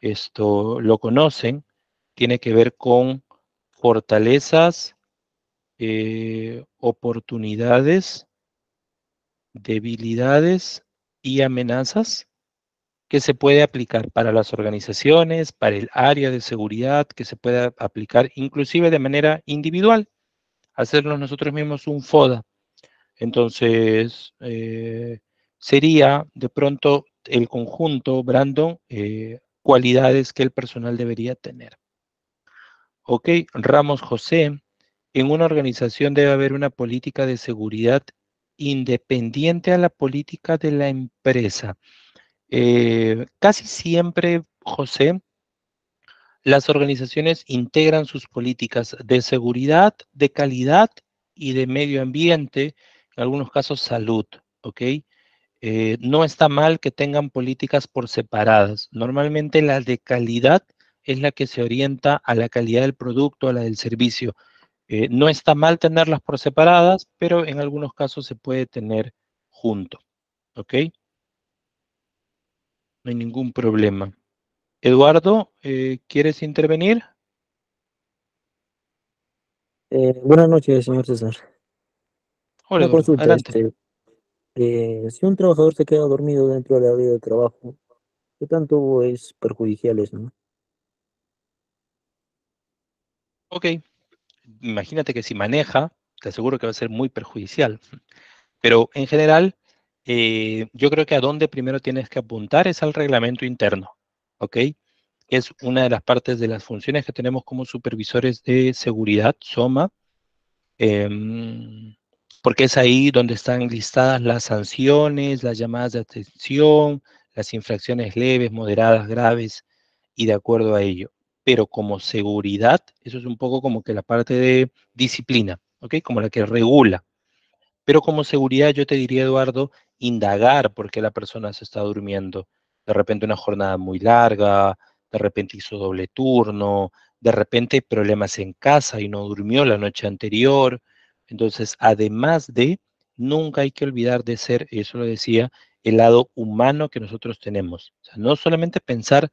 esto, lo conocen, tiene que ver con fortalezas, eh, oportunidades, debilidades y amenazas que se puede aplicar para las organizaciones, para el área de seguridad, que se pueda aplicar inclusive de manera individual, hacernos nosotros mismos un FODA. Entonces, eh, sería de pronto el conjunto, Brandon, eh, cualidades que el personal debería tener. Ok, Ramos José, en una organización debe haber una política de seguridad independiente a la política de la empresa. Eh, casi siempre, José, las organizaciones integran sus políticas de seguridad, de calidad y de medio ambiente, en algunos casos salud, ¿ok? Eh, no está mal que tengan políticas por separadas. Normalmente la de calidad es la que se orienta a la calidad del producto, a la del servicio. Eh, no está mal tenerlas por separadas, pero en algunos casos se puede tener junto, ¿ok? No hay ningún problema. Eduardo, eh, ¿quieres intervenir? Eh, buenas noches, señor César. Hola, adelante. Este, eh, si un trabajador se queda dormido dentro de la vida de trabajo, ¿qué tanto es perjudicial eso? Ok, imagínate que si maneja, te aseguro que va a ser muy perjudicial. Pero en general, eh, yo creo que a dónde primero tienes que apuntar es al reglamento interno, ¿ok? Es una de las partes de las funciones que tenemos como supervisores de seguridad, SOMA, em, porque es ahí donde están listadas las sanciones, las llamadas de atención, las infracciones leves, moderadas, graves, y de acuerdo a ello. Pero como seguridad, eso es un poco como que la parte de disciplina, ¿ok? Como la que regula. Pero como seguridad yo te diría, Eduardo, indagar por qué la persona se está durmiendo. De repente una jornada muy larga, de repente hizo doble turno, de repente problemas en casa y no durmió la noche anterior. Entonces, además de, nunca hay que olvidar de ser, eso lo decía, el lado humano que nosotros tenemos. O sea, no solamente pensar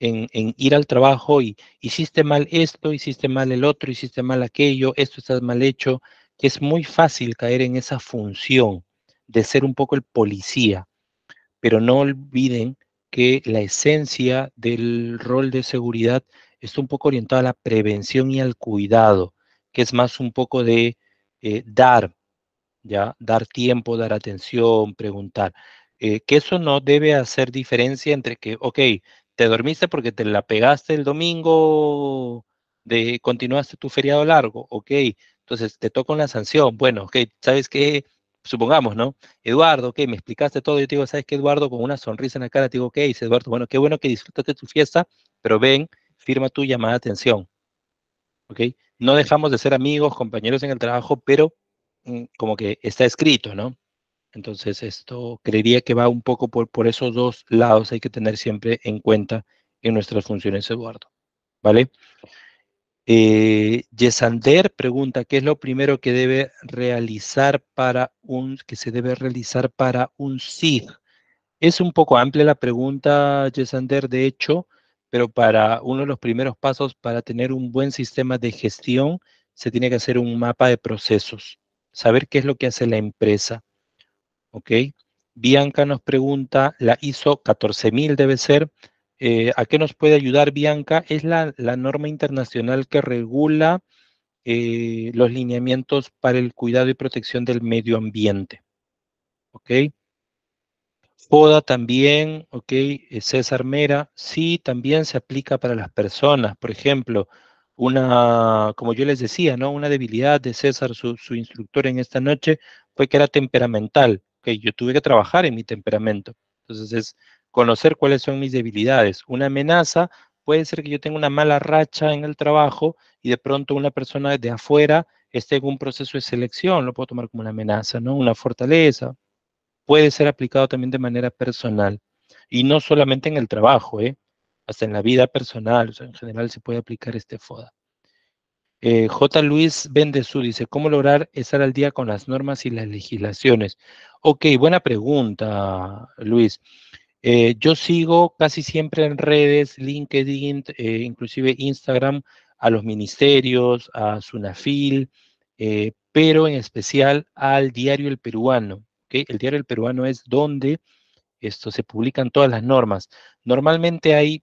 en, ir al trabajo y hiciste mal esto, hiciste mal el otro, hiciste mal aquello, esto está mal hecho, que es muy fácil caer en esa función de ser un poco el policía, pero no olviden que la esencia del rol de seguridad está un poco orientada a la prevención y al cuidado, que es más un poco de eh, dar, ya dar tiempo, dar atención, preguntar. Eh, que eso no debe hacer diferencia entre que, ok, te dormiste porque te la pegaste el domingo, de, continuaste tu feriado largo, ok, entonces, te toca una sanción. Bueno, ok, ¿sabes qué? Supongamos, ¿no? Eduardo, ok, me explicaste todo. Yo te digo, ¿sabes qué, Eduardo? Con una sonrisa en la cara, te digo, ¿qué? dice Eduardo, bueno, qué bueno que disfrutaste tu fiesta, pero ven, firma tu llamada de atención. ¿Ok? No dejamos de ser amigos, compañeros en el trabajo, pero mm, como que está escrito, ¿no? Entonces, esto creería que va un poco por, por esos dos lados, hay que tener siempre en cuenta en nuestras funciones, Eduardo. ¿Vale? Eh, Yesander pregunta, ¿qué es lo primero que debe realizar para un, que se debe realizar para un SIG? Es un poco amplia la pregunta, Yesander, de hecho, pero para uno de los primeros pasos para tener un buen sistema de gestión, se tiene que hacer un mapa de procesos, saber qué es lo que hace la empresa. ¿Ok? Bianca nos pregunta, la ISO 14000 debe ser, eh, a qué nos puede ayudar Bianca es la, norma internacional que regula eh, los lineamientos para el cuidado y protección del medio ambiente. ¿Ok? Poda también, ¿ok? Eh, César Mera, sí, también se aplica para las personas. Por ejemplo, una, como yo les decía, ¿no? Una debilidad de César, su, instructor en esta noche, fue que era temperamental. que Yo tuve que trabajar en mi temperamento. Entonces es conocer cuáles son mis debilidades. Una amenaza puede ser que yo tenga una mala racha en el trabajo y de pronto una persona desde afuera esté en un proceso de selección, lo puedo tomar como una amenaza, ¿no? Una fortaleza. Puede ser aplicado también de manera personal y no solamente en el trabajo, ¿eh? Hasta en la vida personal, en general se puede aplicar este FODA. Eh, J. Luis Bendezú dice, ¿cómo lograr estar al día con las normas y las legislaciones? Ok, buena pregunta, Luis. Eh, yo sigo casi siempre en redes, LinkedIn, eh, inclusive Instagram, a los ministerios, a Sunafil, eh, pero en especial al diario El Peruano. El diario El Peruano es donde esto, se publican todas las normas. Normalmente hay,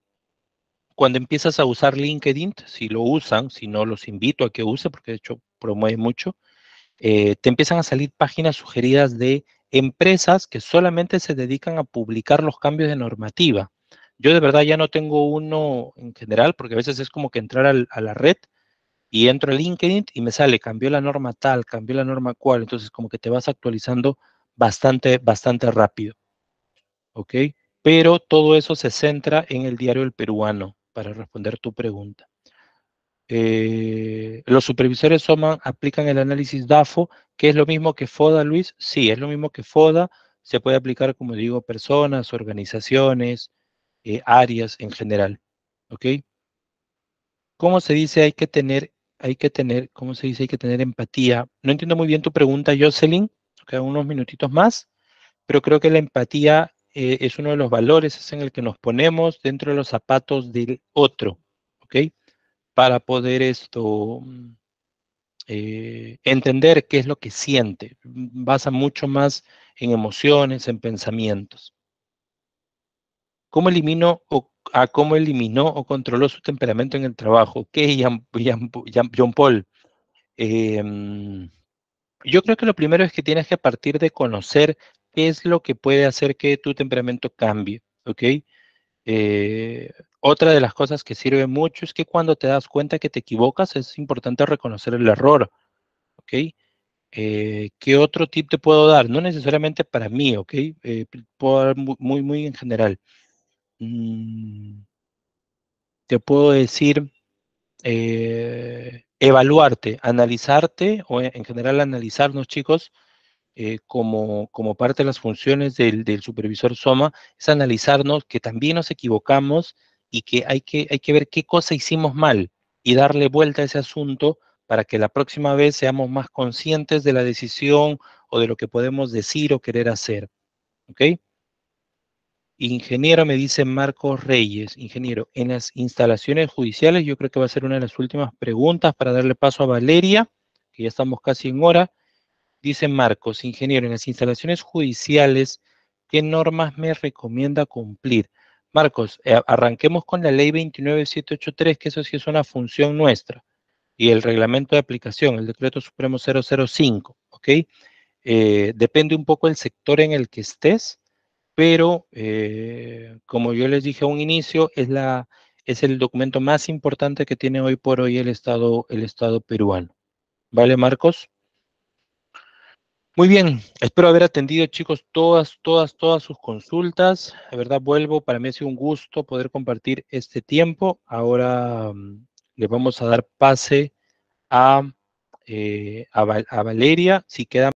cuando empiezas a usar LinkedIn, si lo usan, si no los invito a que use, porque de hecho promueve mucho, te empiezan a salir páginas sugeridas de empresas que solamente se dedican a publicar los cambios de normativa. Yo de verdad ya no tengo uno en general, porque a veces es como que entrar a la red y entro a LinkedIn y me sale, cambió la norma tal, cambió la norma cual, entonces como que te vas actualizando bastante, bastante rápido. ¿Ok? Pero todo eso se centra en el diario El Peruano, para responder tu pregunta. Eh, los supervisores aplican el análisis DAFO, que es lo mismo que FODA, Luis. Sí, es lo mismo que FODA. Se puede aplicar, como digo, personas, organizaciones, eh, áreas en general. ¿Ok? ¿Cómo se dice hay que tener, hay que tener, cómo se dice hay que tener empatía? No entiendo muy bien tu pregunta, Jocelyn. Quedan unos minutitos más, pero creo que la empatía eh, es uno de los valores, en el que nos ponemos dentro de los zapatos del otro. ¿Ok? para poder esto mm, eh, entender qué es lo que siente. Basa mucho más en emociones, en pensamientos. ¿Cómo eliminó o, a cómo eliminó o controló su temperamento en el trabajo? ¿Qué John Paul? Em, yo creo que lo primero es que tienes que partir de conocer qué es lo que puede hacer que tu temperamento cambie, ¿ok? Eh, otra de las cosas que sirve mucho es que cuando te das cuenta que te equivocas es importante reconocer el error. ¿Ok? Eh, ¿Qué otro tip te puedo dar? No necesariamente para mí, ¿ok? Eh, puedo dar muy, muy en general. Mm, te puedo decir evaluarte, analizarte, o en general analizarnos, chicos, eh, como, parte de las funciones del, supervisor Soma es analizarnos que también nos equivocamos y que hay, que hay que ver qué cosa hicimos mal y darle vuelta a ese asunto para que la próxima vez seamos más conscientes de la decisión o de lo que podemos decir o querer hacer. ¿Ok? Ingeniero, me dice Marcos Reyes. Ingeniero, en las instalaciones judiciales, yo creo que va a ser una de las últimas preguntas para darle paso a Valeria, que ya estamos casi en hora. Dice Marcos, ingeniero, en las instalaciones judiciales, ¿qué normas me recomienda cumplir? Marcos, eh, arranquemos con la ley 29783, que eso sí es una función nuestra, y el reglamento de aplicación, el decreto supremo 005, ¿ok? Eh, depende un poco del sector en el que estés, pero eh, como yo les dije a un inicio, es, la, es el documento más importante que tiene hoy por hoy el Estado, el estado peruano. ¿Vale, Marcos? Muy bien, espero haber atendido, chicos, todas, todas, todas sus consultas. La verdad, vuelvo, para mí ha sido un gusto poder compartir este tiempo. Ahora mm, le vamos a dar pase a, eh, Valeria, si queda.